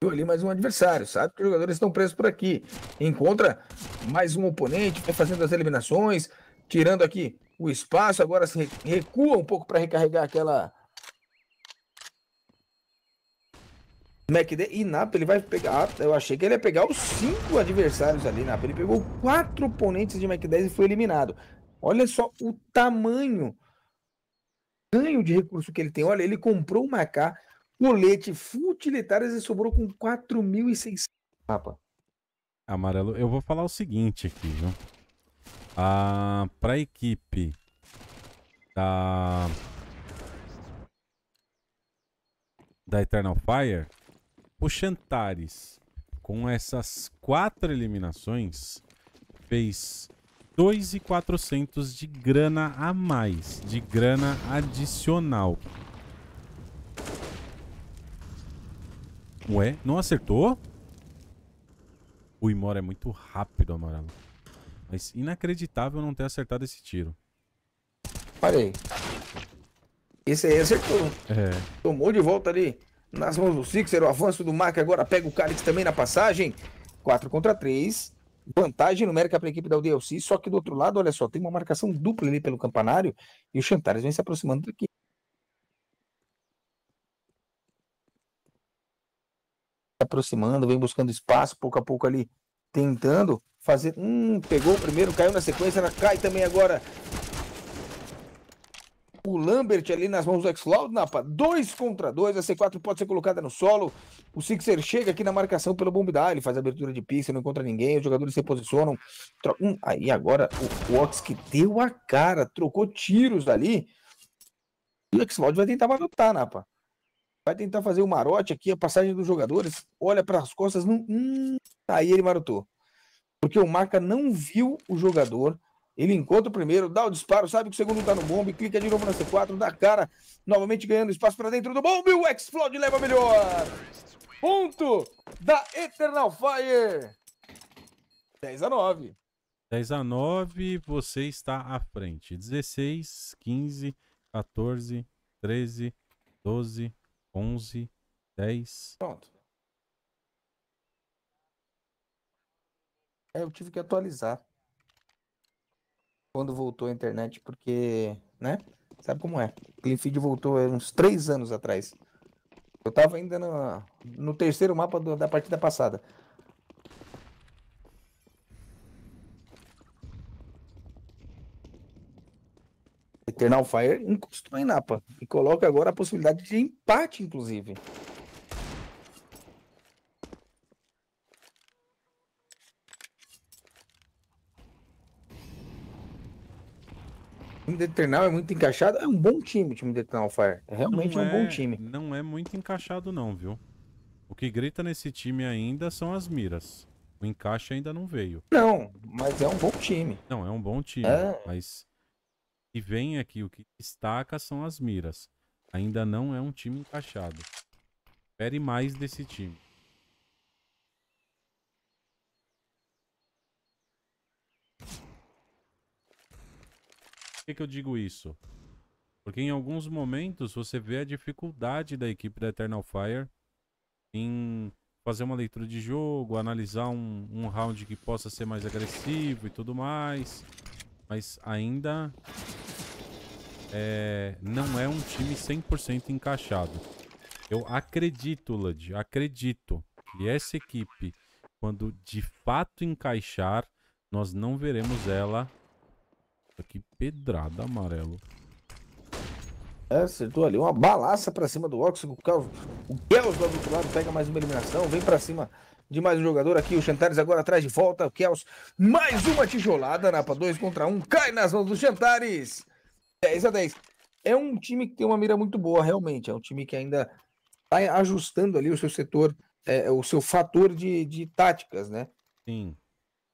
viu ali mais um adversário, sabe que os jogadores estão presos por aqui. Encontra mais um oponente, vai fazendo as eliminações, tirando aqui o espaço, agora se recua um pouco para recarregar aquela McD e Napa, ele vai pegar. Eu achei que ele ia pegar os cinco adversários ali, Napa. Ele pegou quatro oponentes de McD e foi eliminado. Olha só o tamanho ganho de recurso que ele tem. Olha, ele comprou uma K, colete, futilitárias e sobrou com 4.600 mapa. Amarelo, eu vou falar o seguinte aqui, viu? Ah, pra equipe da da Eternal Fire, o Chantares, com essas quatro eliminações, fez 2,400 de grana a mais, de grana adicional. Ué, não acertou? O Imora é muito rápido, Amarelo. Mas inacreditável não ter acertado esse tiro. Parei. Esse aí acertou. É. Tomou de volta ali nas mãos do Sixer. O avanço do Mac agora pega o Calix também na passagem. 4 contra 3. Vantagem numérica para a equipe da UDLC. Só que do outro lado, olha só, tem uma marcação dupla ali pelo campanário. E o Chantares vem se aproximando daqui. Se aproximando, vem buscando espaço, pouco a pouco ali tentando fazer. Hum, pegou o primeiro, caiu na sequência, cai também agora o Lambert ali nas mãos do X-Cloud, Napa, dois contra dois, a C4 pode ser colocada no solo, o Sixer chega aqui na marcação pelo bombe da área, ele faz abertura de pista, não encontra ninguém, os jogadores se posicionam, troca... hum, aí agora o, o Ox que deu a cara, trocou tiros ali, e o X-Cloud vai tentar marotar, Napa. Vai tentar fazer o marote aqui, a passagem dos jogadores, olha para as costas, não... hum, aí ele marotou. Porque o Maca não viu o jogador ele encontra o primeiro, dá o disparo, sabe que o segundo tá no bombe, clica de novo na C4, dá cara, novamente ganhando espaço para dentro do bombe, o Explode leva melhor. Ponto da Eternal Fire. 10 a 9. 10 a 9, você está à frente. 16, 15, 14, 13, 12, 11, 10. Pronto. É, eu tive que atualizar quando voltou a internet, porque, né? Sabe como é? Cleanfeed voltou é, uns três anos atrás. Eu tava ainda no, no terceiro mapa do, da partida passada. Eternal Fire encostou em Napa e coloca agora a possibilidade de empate, inclusive. O time do Eternal é muito encaixado. É um bom time o time do Eternal Fire. É realmente é, um bom é- time. Não é muito encaixado, não, viu? O que grita nesse time ainda são as miras. O encaixe ainda não veio. Não, mas é um bom time. Não, é um bom time. É... Mas o que vem aqui, o que destaca são as miras. Ainda não é um time encaixado. Espere mais desse time. que, que eu digo isso? Porque em alguns momentos você vê a dificuldade da equipe da Eternal Fire em fazer uma leitura de jogo, analisar um, um round que possa ser mais agressivo e tudo mais. Mas ainda é, não é um time 100% encaixado. Eu acredito, Lud, acredito que essa equipe, quando de fato encaixar, nós não veremos ela que pedrada, amarelo. É, acertou ali. Uma balaça pra cima do Oxygen. O Kels do outro lado pega mais uma eliminação. Vem pra cima de mais um jogador aqui. O Chantares agora atrás de volta. O Kels, mais uma tijolada. Napa 2 contra 1. Um. Cai nas mãos do Chantares. 10 a 10. É um time que tem uma mira muito boa, realmente. É um time que ainda tá ajustando ali o seu setor, é, o seu fator de, de táticas, né? Sim.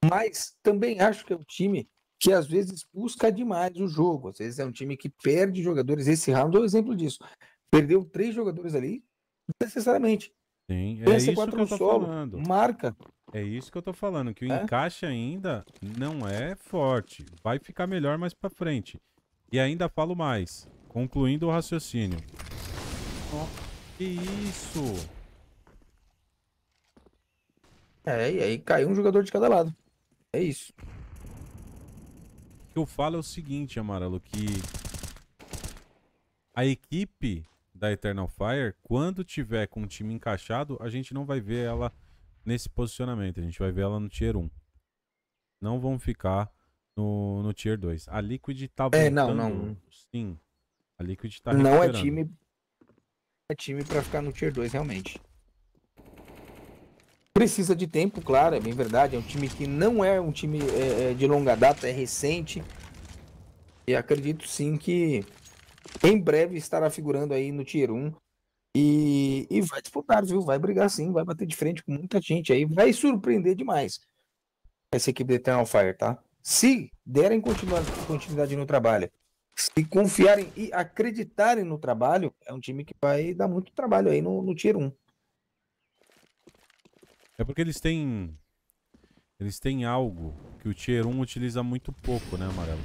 Mas também acho que é um time que às vezes busca demais o jogo. Às vezes é um time que perde jogadores. Esse round é um exemplo disso. Perdeu três jogadores ali, necessariamente. Sim, é Pensa isso que eu tô solo, falando. Marca. É isso que eu tô falando, que o é? encaixe ainda não é forte. Vai ficar melhor mais para frente. E ainda falo mais, concluindo o raciocínio. Oh, que isso! É, e aí caiu um jogador de cada lado. É isso que eu falo é o seguinte, Amarelo, que a equipe da Eternal Fire, quando tiver com o time encaixado, a gente não vai ver ela nesse posicionamento. A gente vai ver ela no Tier 1. Não vão ficar no, no Tier 2. A Liquid tá voltando. É, não, não. Sim. A Liquid tá Não é time... É time pra ficar no Tier 2, realmente. Precisa de tempo, claro, é bem verdade. É um time que não é um time é, é, de longa data, é recente. E acredito sim que em breve estará figurando aí no Tier 1. E, e vai disputar, viu? Vai brigar sim, vai bater de frente com muita gente aí. Vai surpreender demais essa equipe de Eternal Fire, tá? Se derem continuidade no trabalho, se confiarem e acreditarem no trabalho, é um time que vai dar muito trabalho aí no, no Tier 1. É porque eles têm... Eles têm algo que o Tier 1 utiliza muito pouco, né, Amarelo?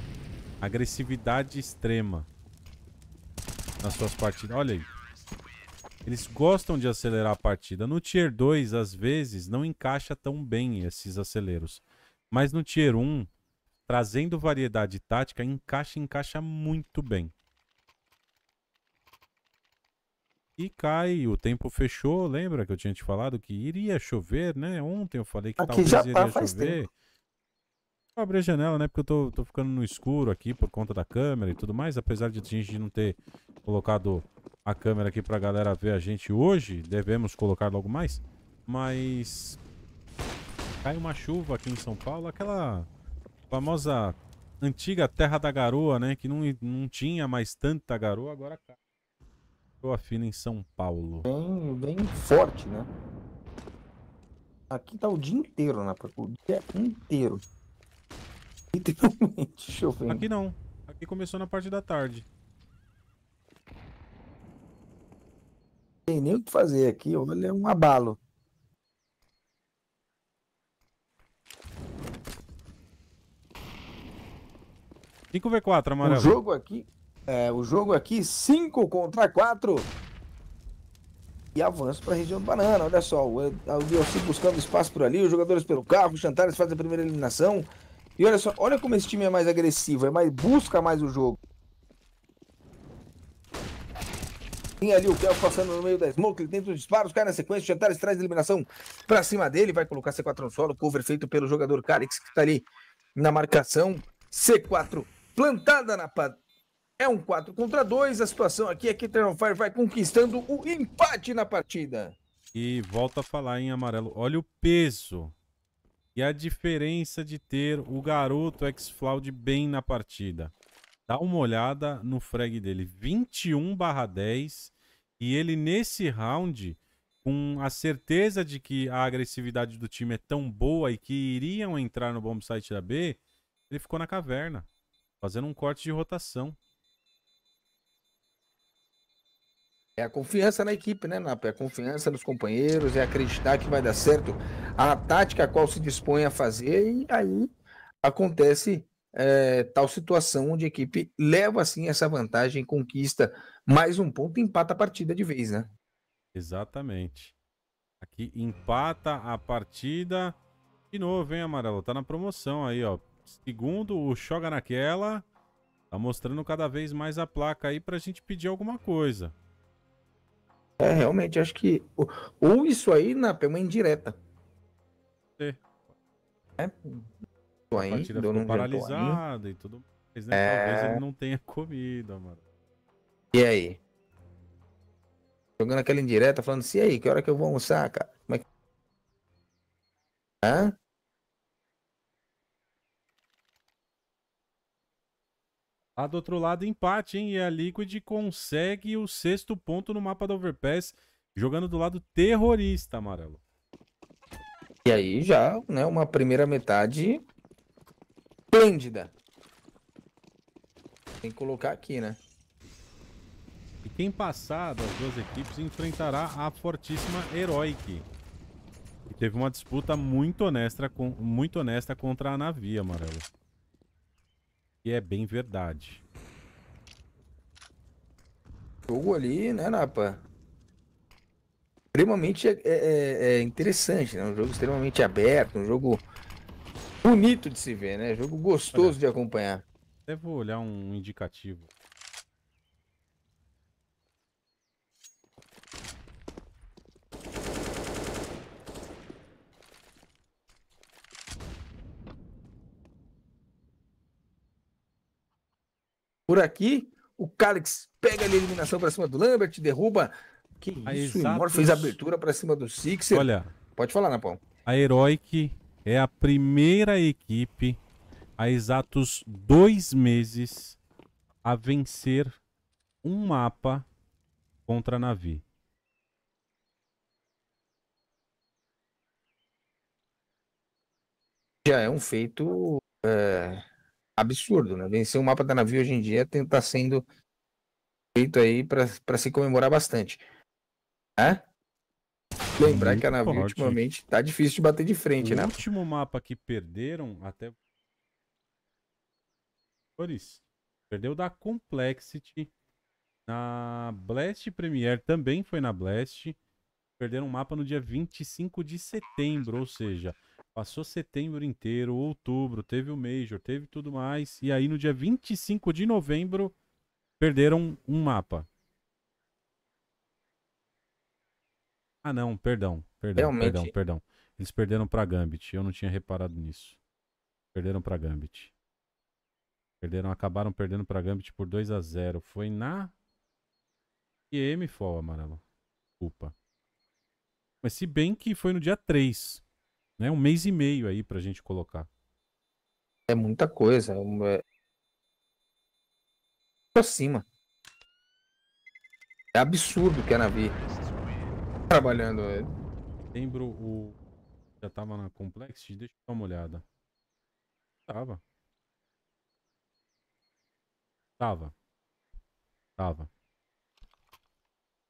Agressividade extrema. Nas suas partidas. Olha aí. Eles gostam de acelerar a partida. No Tier 2, às vezes, não encaixa tão bem esses aceleros. Mas no Tier 1, trazendo variedade tática, encaixa, encaixa muito bem. E cai, o tempo fechou, lembra que eu tinha te falado que iria chover, né? Ontem eu falei que aqui talvez já tá, iria chover. Tempo. Vou abrir a janela, né? Porque eu tô, tô, ficando no escuro aqui por conta da câmera e tudo mais. Apesar de a gente não ter colocado a câmera aqui pra galera ver a gente hoje, devemos colocar logo mais. Mas cai uma chuva aqui em São Paulo, aquela famosa antiga terra da garoa, né? Que não, não tinha mais tanta garoa, agora cai eu afino em São Paulo. Bem, bem forte, né? Aqui tá o dia inteiro, né? O dia inteiro. Literalmente chovendo. Aqui não. Aqui começou na parte da tarde. Tem nem o que fazer aqui, olha, é um abalo. Cinco V4, amarelo. O jogo aqui é, o jogo aqui, 5 contra 4. E avanço para a região do Banana. Olha só, o, o Diocir buscando espaço por ali, os jogadores pelo carro, o Chantares faz a primeira eliminação. E olha só, olha como esse time é mais agressivo, é mais, busca mais o jogo. Tem ali o Kel passando no meio da Smoke, ele tenta os disparos, cai na sequência, o Chantares traz a eliminação para cima dele, vai colocar C4 no solo, cover feito pelo jogador Kalix, que está ali na marcação. C4 plantada na, é um 4 contra 2. A situação aqui é que Eternal Fire vai conquistando o empate na partida. E volta a falar em amarelo. Olha o peso. E a diferença de ter o garoto x Flaud bem na partida. Dá uma olhada no frag dele. 21 barra 10. E ele nesse round, com a certeza de que a agressividade do time é tão boa e que iriam entrar no bombsite site da B, ele ficou na caverna. Fazendo um corte de rotação. É a confiança na equipe, né, Napa? É a confiança nos companheiros, é acreditar que vai dar certo a tática a qual se dispõe a fazer, e aí acontece é, tal situação onde a equipe leva assim essa vantagem, conquista mais um ponto e empata a partida de vez, né? Exatamente. Aqui empata a partida. De novo, hein, Amarelo? Tá na promoção aí, ó. Segundo o Choga Naquela. Tá mostrando cada vez mais a placa aí pra gente pedir alguma coisa. É, realmente, acho que. Ou isso aí, na é uma indireta. É. é. A aí, ficou um paralisada e tudo mais, né? É... Talvez ele não tenha comida, mano. E aí? Jogando aquela indireta, falando assim, e aí, que hora que eu vou almoçar, cara? Como é que... Hã? Lá ah, do outro lado, empate, hein? E a Liquid consegue o sexto ponto no mapa do Overpass, jogando do lado terrorista, Amarelo. E aí já, né, uma primeira metade plêndida. Tem que colocar aqui, né? E quem passar das duas equipes enfrentará a fortíssima Heroic. Que teve uma disputa muito honesta, muito honesta contra a Navia, Amarelo. E é bem verdade. O jogo ali, né, Napa? Extremamente é, é, é, é interessante, né? Um jogo extremamente aberto, um jogo bonito de se ver, né? Jogo gostoso Olha, de acompanhar. Até vou olhar um indicativo. Por aqui, o Calix pega a eliminação para cima do Lambert, derruba. Que ah, isso, exatos... Mor fez abertura para cima do Sixer. Olha. Pode falar, Napão. A Heroic é a primeira equipe há exatos dois meses a vencer um mapa contra a Navi. Já é um feito é absurdo, né? Vencer o mapa da navio hoje em dia está sendo feito aí para se comemorar bastante. Né? Lembrar que a navio forte. ultimamente tá difícil de bater de frente, o né? O último mapa que perderam até. Perdeu da Complexity. Na Blast Premier também foi na Blast. Perderam um mapa no dia 25 de setembro, ou seja, Passou setembro inteiro, outubro, teve o Major, teve tudo mais. E aí no dia 25 de novembro, perderam um mapa. Ah não, perdão, perdão, Realmente... perdão, perdão. Eles perderam pra Gambit, eu não tinha reparado nisso. Perderam pra Gambit. Perderam, acabaram perdendo pra Gambit por 2 a 0 Foi na... IEM Fall, amarelo. Desculpa. Mas se bem que foi no dia 3. Né? Um mês e meio aí pra gente colocar. É muita coisa. É... cima é, é absurdo que a navio trabalhando. Velho. É. Lembro o. Já tava na Complexity? Deixa eu dar uma olhada. Tava. Tava. Tava.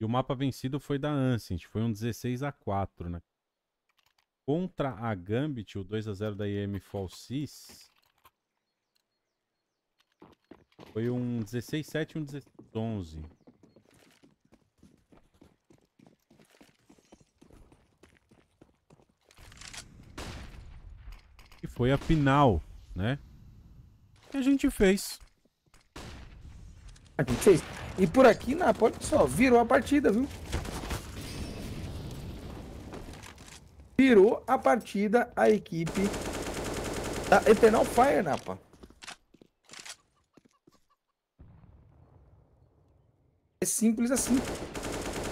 E o mapa vencido foi da Ancient. Foi um 16 a 4 né? contra a Gambit, o 2x0 da IEM Falsis. Foi um 16-7 um 16-11. E foi a final, né? E a gente fez. A gente fez. E por aqui na pode só virou a partida, viu? virou a partida a equipe da Eternal Fire, Napa. Né, é simples assim.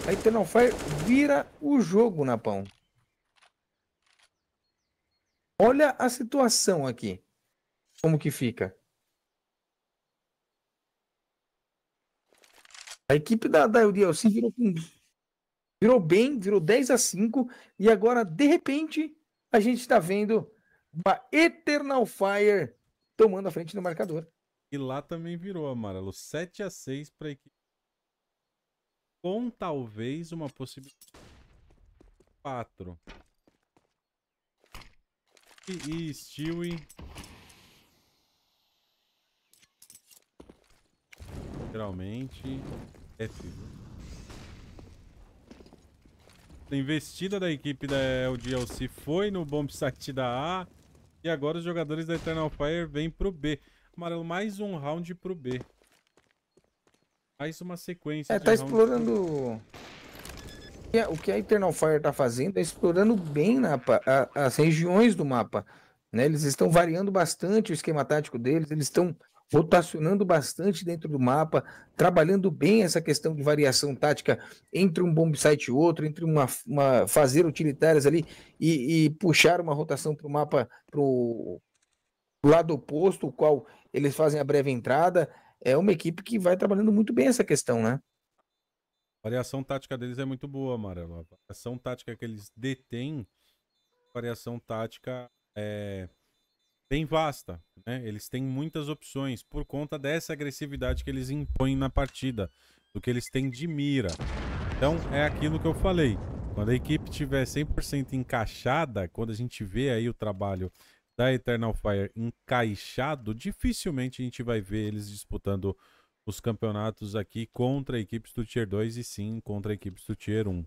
A Eternal Fire vira o jogo, Napão. Né, Olha a situação aqui. Como que fica. A equipe da, da UDLC virou com virou bem, virou 10 a 5 e agora de repente a gente está vendo uma Eternal Fire tomando a frente do marcador. E lá também virou amarelo, 7 a 6 para a equipe com talvez uma possibilidade 4. E, e Stewie Geralmente é filho investida da equipe da LDLC foi no Bomb Site da A. E agora os jogadores da Eternal Fire vêm pro B. Amarelo, mais um round pro B. Mais uma sequência. É, tá explorando... O que a Eternal Fire tá fazendo é explorando bem na, a, as regiões do mapa. Né? Eles estão variando bastante o esquema tático deles. Eles estão rotacionando bastante dentro do mapa, trabalhando bem essa questão de variação tática entre um bombsite e outro, entre uma, uma fazer utilitárias ali e, e puxar uma rotação para o mapa para o lado oposto, o qual eles fazem a breve entrada. É uma equipe que vai trabalhando muito bem essa questão, né? A variação tática deles é muito boa, Amarelo. A variação tática que eles detêm, variação tática é, bem vasta. Né? Eles têm muitas opções por conta dessa agressividade que eles impõem na partida, do que eles têm de mira. Então é aquilo que eu falei. Quando a equipe tiver 100% encaixada, quando a gente vê aí o trabalho da Eternal Fire encaixado, dificilmente a gente vai ver eles disputando os campeonatos aqui contra equipes do Tier 2 e sim contra equipes do Tier 1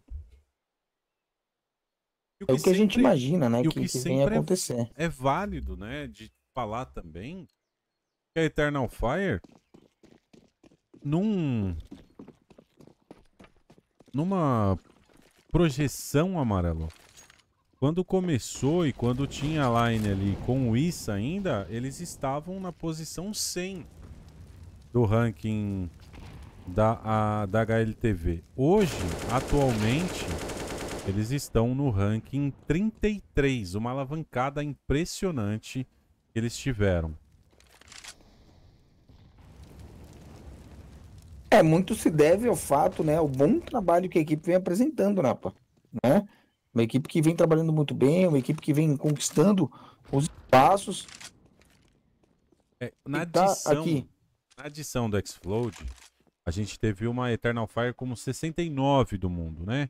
o que, é o que sempre, a gente imagina, né? E o que, que, que vem é acontecer. É, é válido, né? De falar também que a Eternal Fire num numa projeção amarelo. Quando começou e quando tinha a line ali com o Issa ainda, eles estavam na posição 100 do ranking da, a, da HLTV. Hoje, atualmente, eles estão no ranking 33, uma alavancada impressionante que eles tiveram. É, muito se deve ao fato, né, o bom trabalho que a equipe vem apresentando, Napa, né? Uma equipe que vem trabalhando muito bem, uma equipe que vem conquistando os espaços. É, na, tá adição, do aqui. na adição do Explode, a gente teve uma Eternal Fire como 69 do mundo, né?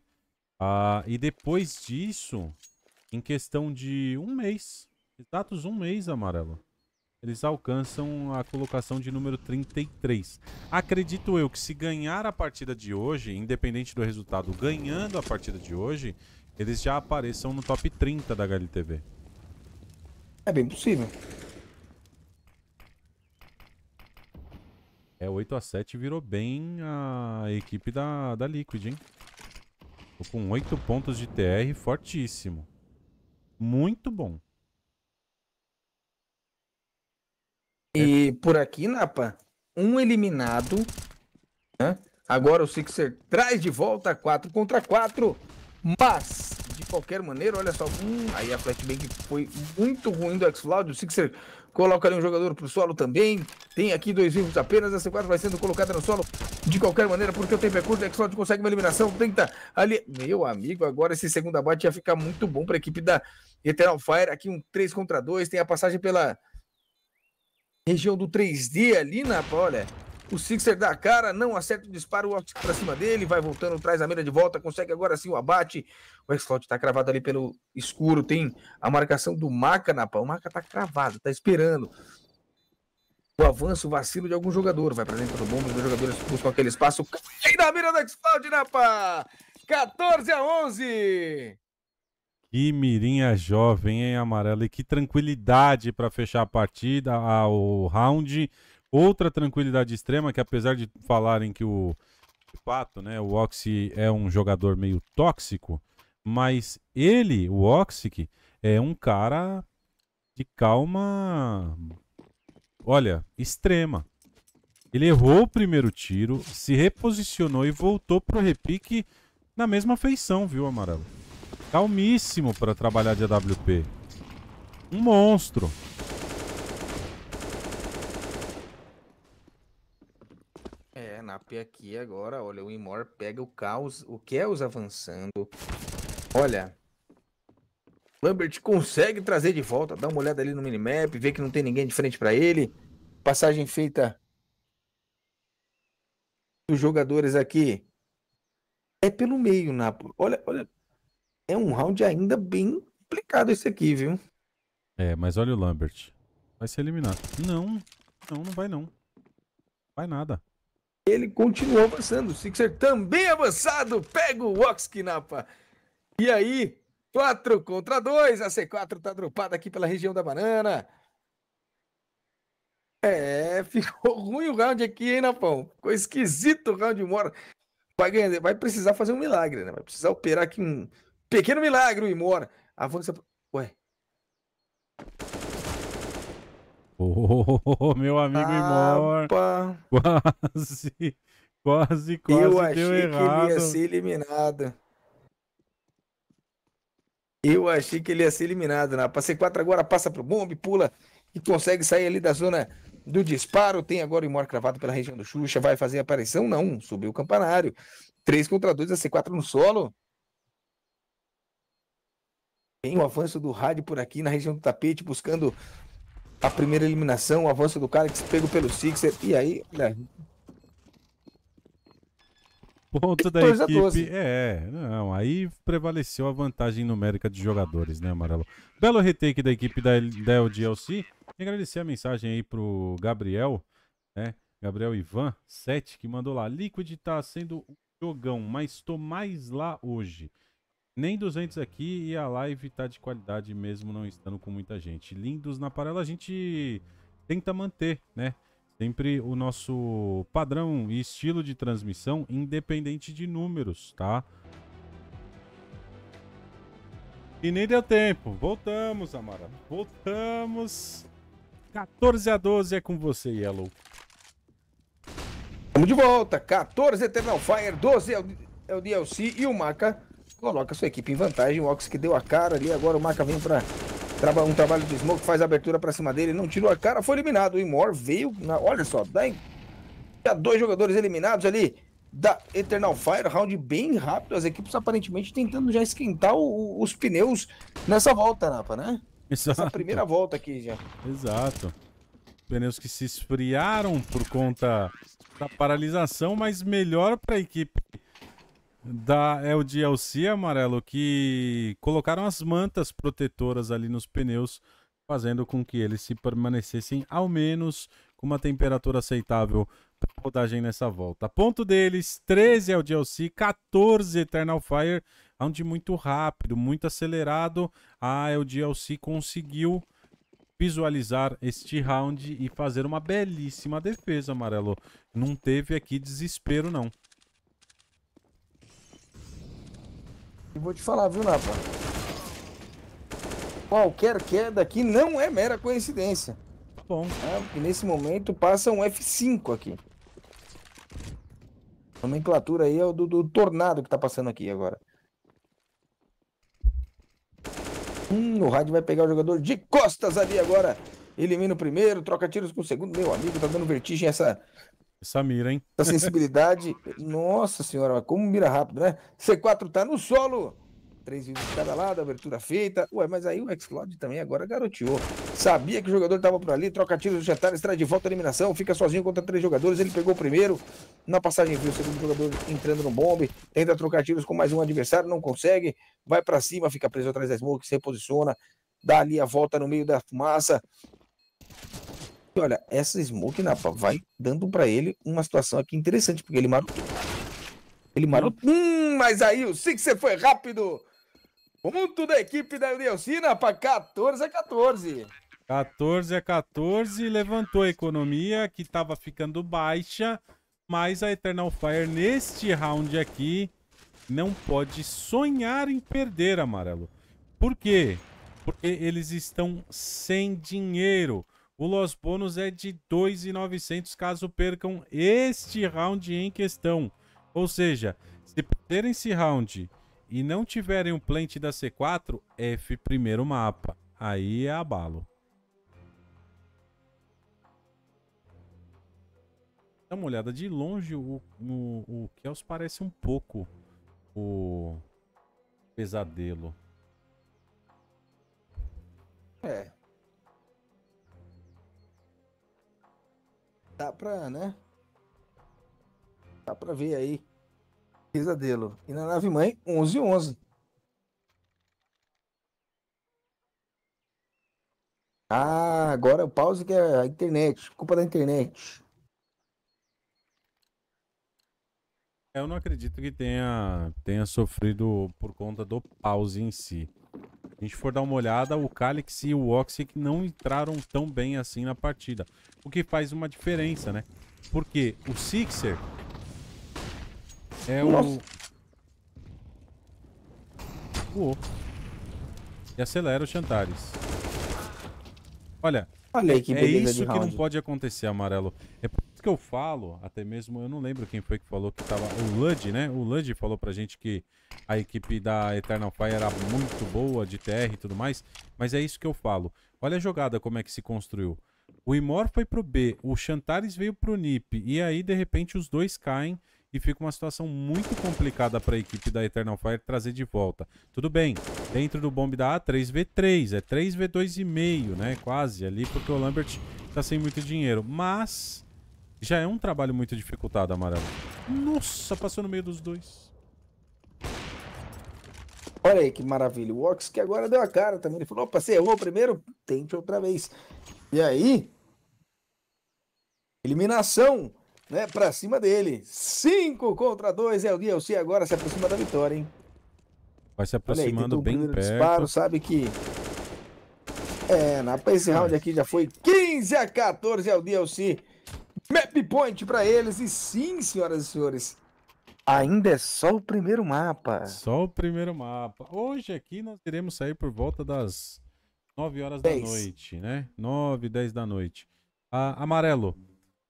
Ah, e depois disso, em questão de um mês, exatos um mês, Amarelo, eles alcançam a colocação de número 33. Acredito eu que se ganhar a partida de hoje, independente do resultado, ganhando a partida de hoje, eles já apareçam no top 30 da HLTV. É bem possível. É, 8x7 virou bem a equipe da, da Liquid, hein? Tô com 8 pontos de TR fortíssimo. Muito bom. E por aqui, Napa, um eliminado. Né? Agora o Sixer traz de volta 4 contra 4. Mas, de qualquer maneira, olha só. Hum, aí a flashbang foi muito ruim do X-Loud. O Sixer Coloca ali um jogador pro solo também. Tem aqui dois vivos apenas. A C4 vai sendo colocada no solo de qualquer maneira, porque o tempo é curto. Explode consegue uma eliminação. Tenta ali. Meu amigo, agora esse segundo abate ia ficar muito bom para a equipe da Eternal Fire. Aqui um 3 contra 2. Tem a passagem pela região do 3D ali na. Olha, o Sixer dá a cara, não acerta o disparo, o para cima dele, vai voltando, traz a mira de volta, consegue agora sim o abate. O Explode tá cravado ali pelo escuro, tem a marcação do Maca na pá. O Maca tá cravado, tá esperando. O avanço, o vacilo de algum jogador, vai para dentro do bombo, os jogadores buscam aquele espaço, E na mira do Explode, na Napa! 14 a 11! Que mirinha jovem, hein, Amarelo? E que tranquilidade para fechar a partida, o round. Outra tranquilidade extrema é que apesar de falarem que o pato, né, o Oxy é um jogador meio tóxico, mas ele, o Oxic, é um cara de calma, olha, extrema. Ele errou o primeiro tiro, se reposicionou e voltou pro repique na mesma feição, viu, Amarelo? Calmíssimo para trabalhar de AWP. Um monstro. Zap aqui agora. Olha, o Imor pega o caos, o chaos é avançando. Olha. Lambert consegue trazer de volta. Dá uma olhada ali no minimap, vê que não tem ninguém de frente para ele. Passagem feita dos jogadores aqui. É pelo meio, Napoli. Olha, olha. É um round ainda bem complicado esse aqui, viu? É, mas olha o Lambert. Vai se eliminar. Não, não, não vai não. Vai nada. Ele continuou avançando. O Sixer também avançado. Pega o Ox Kinapa. E aí, 4 contra 2. A C4 tá dropada aqui pela região da banana. É, ficou ruim o round aqui, hein, Napão? Ficou esquisito o round de Mora. Vai, ganhar, vai precisar fazer um milagre, né? Vai precisar operar aqui um pequeno milagre o Imora. Avança. Ué oh, meu amigo Imor. Quase, quase, quase Eu achei errado. que ele ia ser eliminado. Eu achei que ele ia ser eliminado. Na passei 4 agora passa pro bombe, pula e consegue sair ali da zona do disparo. Tem agora o Imor cravado pela região do Xuxa. Vai fazer a aparição? Não, subiu o campanário. 3 contra 2, a C4 no solo. Tem o avanço do rádio por aqui na região do tapete, buscando a primeira eliminação, o avanço do cara que se pegou pelo Sixer. E aí, olha. Né? Ponto da equipe. É, não, aí prevaleceu a vantagem numérica de jogadores, né, Amarelo? Belo retake da equipe da, da LDLC. agradecer a mensagem aí pro Gabriel, né? Gabriel Ivan 7, que mandou lá. Liquid tá sendo um jogão, mas tô mais lá hoje. Nem 200 aqui e a live tá de qualidade mesmo não estando com muita gente. Lindos na paralela a gente tenta manter, né? Sempre o nosso padrão e estilo de transmissão independente de números, tá? E nem deu tempo. Voltamos, Amara. Voltamos. 14 a 12 é com você, Yellow. Estamos de volta. 14 Eternal Fire, 12 é o é DLC e o Maca coloca sua equipe em vantagem. O Ox que deu a cara ali, agora o Maca vem para um trabalho de smoke, faz a abertura para cima dele, não tirou a cara, foi eliminado. O Imor veio, na, olha só, dá em, já dois jogadores eliminados ali da Eternal Fire, round bem rápido, as equipes aparentemente tentando já esquentar o, os pneus nessa volta, Napa, né? Exato. Essa primeira volta aqui já. Exato. Pneus que se esfriaram por conta da paralisação, mas melhor para a equipe da é o DLC amarelo que colocaram as mantas protetoras ali nos pneus, fazendo com que eles se permanecessem ao menos com uma temperatura aceitável para rodagem nessa volta. Ponto deles, 13 é o DLC, 14 Eternal Fire, onde muito rápido, muito acelerado, a é El DLC conseguiu visualizar este round e fazer uma belíssima defesa, Amarelo. Não teve aqui desespero, não. E vou te falar, viu, Napa? Qualquer queda aqui não é mera coincidência. Bom. É, nesse momento passa um F5 aqui. A nomenclatura aí é o do, do tornado que tá passando aqui agora. Hum, o rádio vai pegar o jogador de costas ali agora. Elimina o primeiro, troca tiros com o segundo. Meu amigo, tá dando vertigem essa Samira, hein? Essa sensibilidade. nossa senhora, como mira rápido, né? C4 tá no solo. Três vivos de cada lado, abertura feita. Ué, mas aí o Explode também agora garoteou. Sabia que o jogador tava por ali, troca tiros do Jantares, tá traz de volta a eliminação, fica sozinho contra três jogadores. Ele pegou o primeiro. Na passagem viu o segundo jogador entrando no bombe, tenta trocar tiros com mais um adversário, não consegue. Vai para cima, fica preso atrás da smoke, se reposiciona, dá ali a volta no meio da fumaça olha, essa smoke, Napa, né, vai dando para ele uma situação aqui interessante, porque ele marou Ele marou Hum, mas aí o você foi rápido. Ponto da equipe da Eudelsina, pra 14 a 14. 14 a 14, levantou a economia, que estava ficando baixa, mas a Eternal Fire, neste round aqui, não pode sonhar em perder, Amarelo. Por quê? Porque eles estão sem dinheiro. O Los Bônus é de 2,900 caso percam este round em questão. Ou seja, se perderem esse round e não tiverem um plant da C4, F primeiro mapa. Aí é abalo. Dá uma olhada de longe, o, o, o Kels parece um pouco o pesadelo. É, Dá pra, né? Dá pra ver aí. Pesadelo. E na nave mãe, 11 11. Ah, agora o pause que é a internet. Culpa da internet. Eu não acredito que tenha, tenha sofrido por conta do pause em si a gente for dar uma olhada, o Kalix e o Oxic não entraram tão bem assim na partida. O que faz uma diferença, né? Porque o Sixer é o o... Uou. E acelera o Chantares. Olha, Olha que é isso que não pode acontecer, Amarelo. É que eu falo, até mesmo eu não lembro quem foi que falou que tava. O Lud, né? O Lud falou pra gente que a equipe da Eternal Fire era muito boa de TR e tudo mais. Mas é isso que eu falo. Olha a jogada como é que se construiu. O Imor foi pro B, o Chantares veio pro NIP. E aí, de repente, os dois caem e fica uma situação muito complicada para a equipe da Eternal Fire trazer de volta. Tudo bem, dentro do bombe da A, 3v3, é 3v2,5, né? Quase ali, porque o Lambert tá sem muito dinheiro. Mas já é um trabalho muito dificultado, amarelo. Nossa, passou no meio dos dois. Olha aí que maravilha. O Ox que agora deu a cara também. Ele falou, opa, você errou primeiro? Tente outra vez. E aí? Eliminação, né? Pra cima dele. 5 contra 2. É o DLC agora se aproxima da vitória, hein? Vai se aproximando aí, bem perto. Disparo, sabe que... É, na esse round aqui já foi 15 a 14. É o DLC Map point pra eles. E sim, senhoras e senhores, ainda é só o primeiro mapa. Só o primeiro mapa. Hoje aqui nós iremos sair por volta das 9 horas 10. da noite, né? 9, 10 da noite. Ah, amarelo,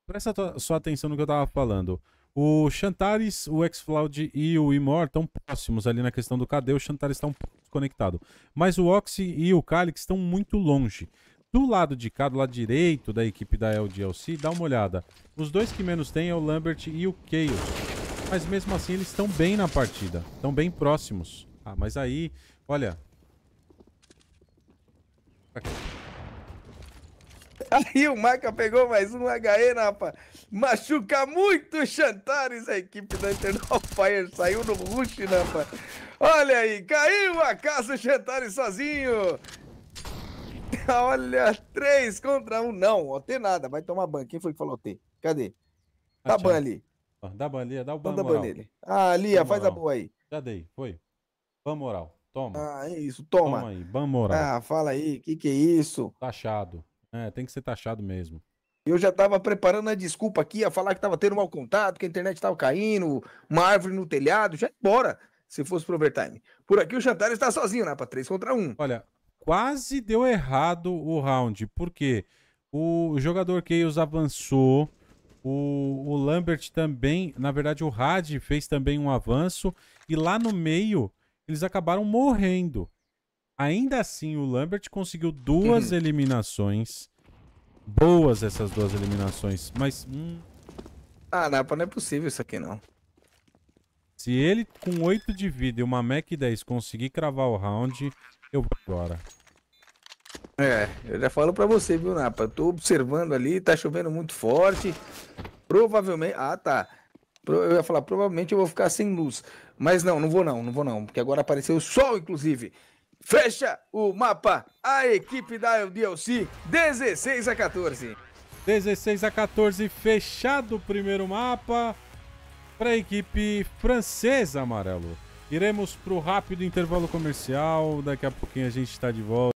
presta sua atenção no que eu tava falando. O Chantares, o X-Floud e o Imor estão próximos ali na questão do KD. O Chantares está um pouco desconectado. Mas o Oxy e o Calix estão muito longe. Do lado de cá, do lado direito da equipe da LDLC, dá uma olhada. Os dois que menos tem é o Lambert e o Chaos. Mas mesmo assim eles estão bem na partida. Estão bem próximos. Ah, mas aí... Olha... Aqui. Aí o Maca pegou mais um HE, Napa. Machuca muito o Chantares, a equipe da Eternal Fire. Saiu no rush, Napa. Né, olha aí, caiu a casa o Chantares sozinho. Olha, três contra um. Não, ó, tem nada. Vai tomar ban. Quem foi que falou T? Cadê? Ah, dá ah, ban ali. Dá ban ali, dá o então ban ban nele. Ah, Lia, faz moral. a boa aí. Já dei, foi. Ban moral. Toma. Ah, é isso, toma. Toma aí, ban moral. Ah, fala aí, que que é isso? Taxado. É, tem que ser taxado mesmo. Eu já tava preparando a desculpa aqui, a falar que tava tendo mau contato, que a internet tava caindo, uma árvore no telhado, já é bora, embora, se fosse pro overtime. Por aqui o Chantar está sozinho, né, pra 3 contra 1. Olha, quase deu errado o round, porque o jogador Chaos avançou, o, o Lambert também, na verdade o Had fez também um avanço, e lá no meio eles acabaram morrendo. Ainda assim, o Lambert conseguiu duas uhum. eliminações. Boas essas duas eliminações, mas... Hum... Ah, Napa, não é possível isso aqui, não. Se ele, com 8 de vida e uma Mac 10, conseguir cravar o round, eu vou É, eu já falo pra você, viu, Napa? Tô observando ali, tá chovendo muito forte. Provavelmente. Ah, tá. Eu ia falar, provavelmente eu vou ficar sem luz. Mas não, não vou não, não vou não. Porque agora apareceu o sol, inclusive. Fecha o mapa. A equipe da LDLC 16 a 14. 16 a 14, fechado o primeiro mapa para a equipe francesa, amarelo. Iremos para o rápido intervalo comercial. Daqui a pouquinho a gente está de volta.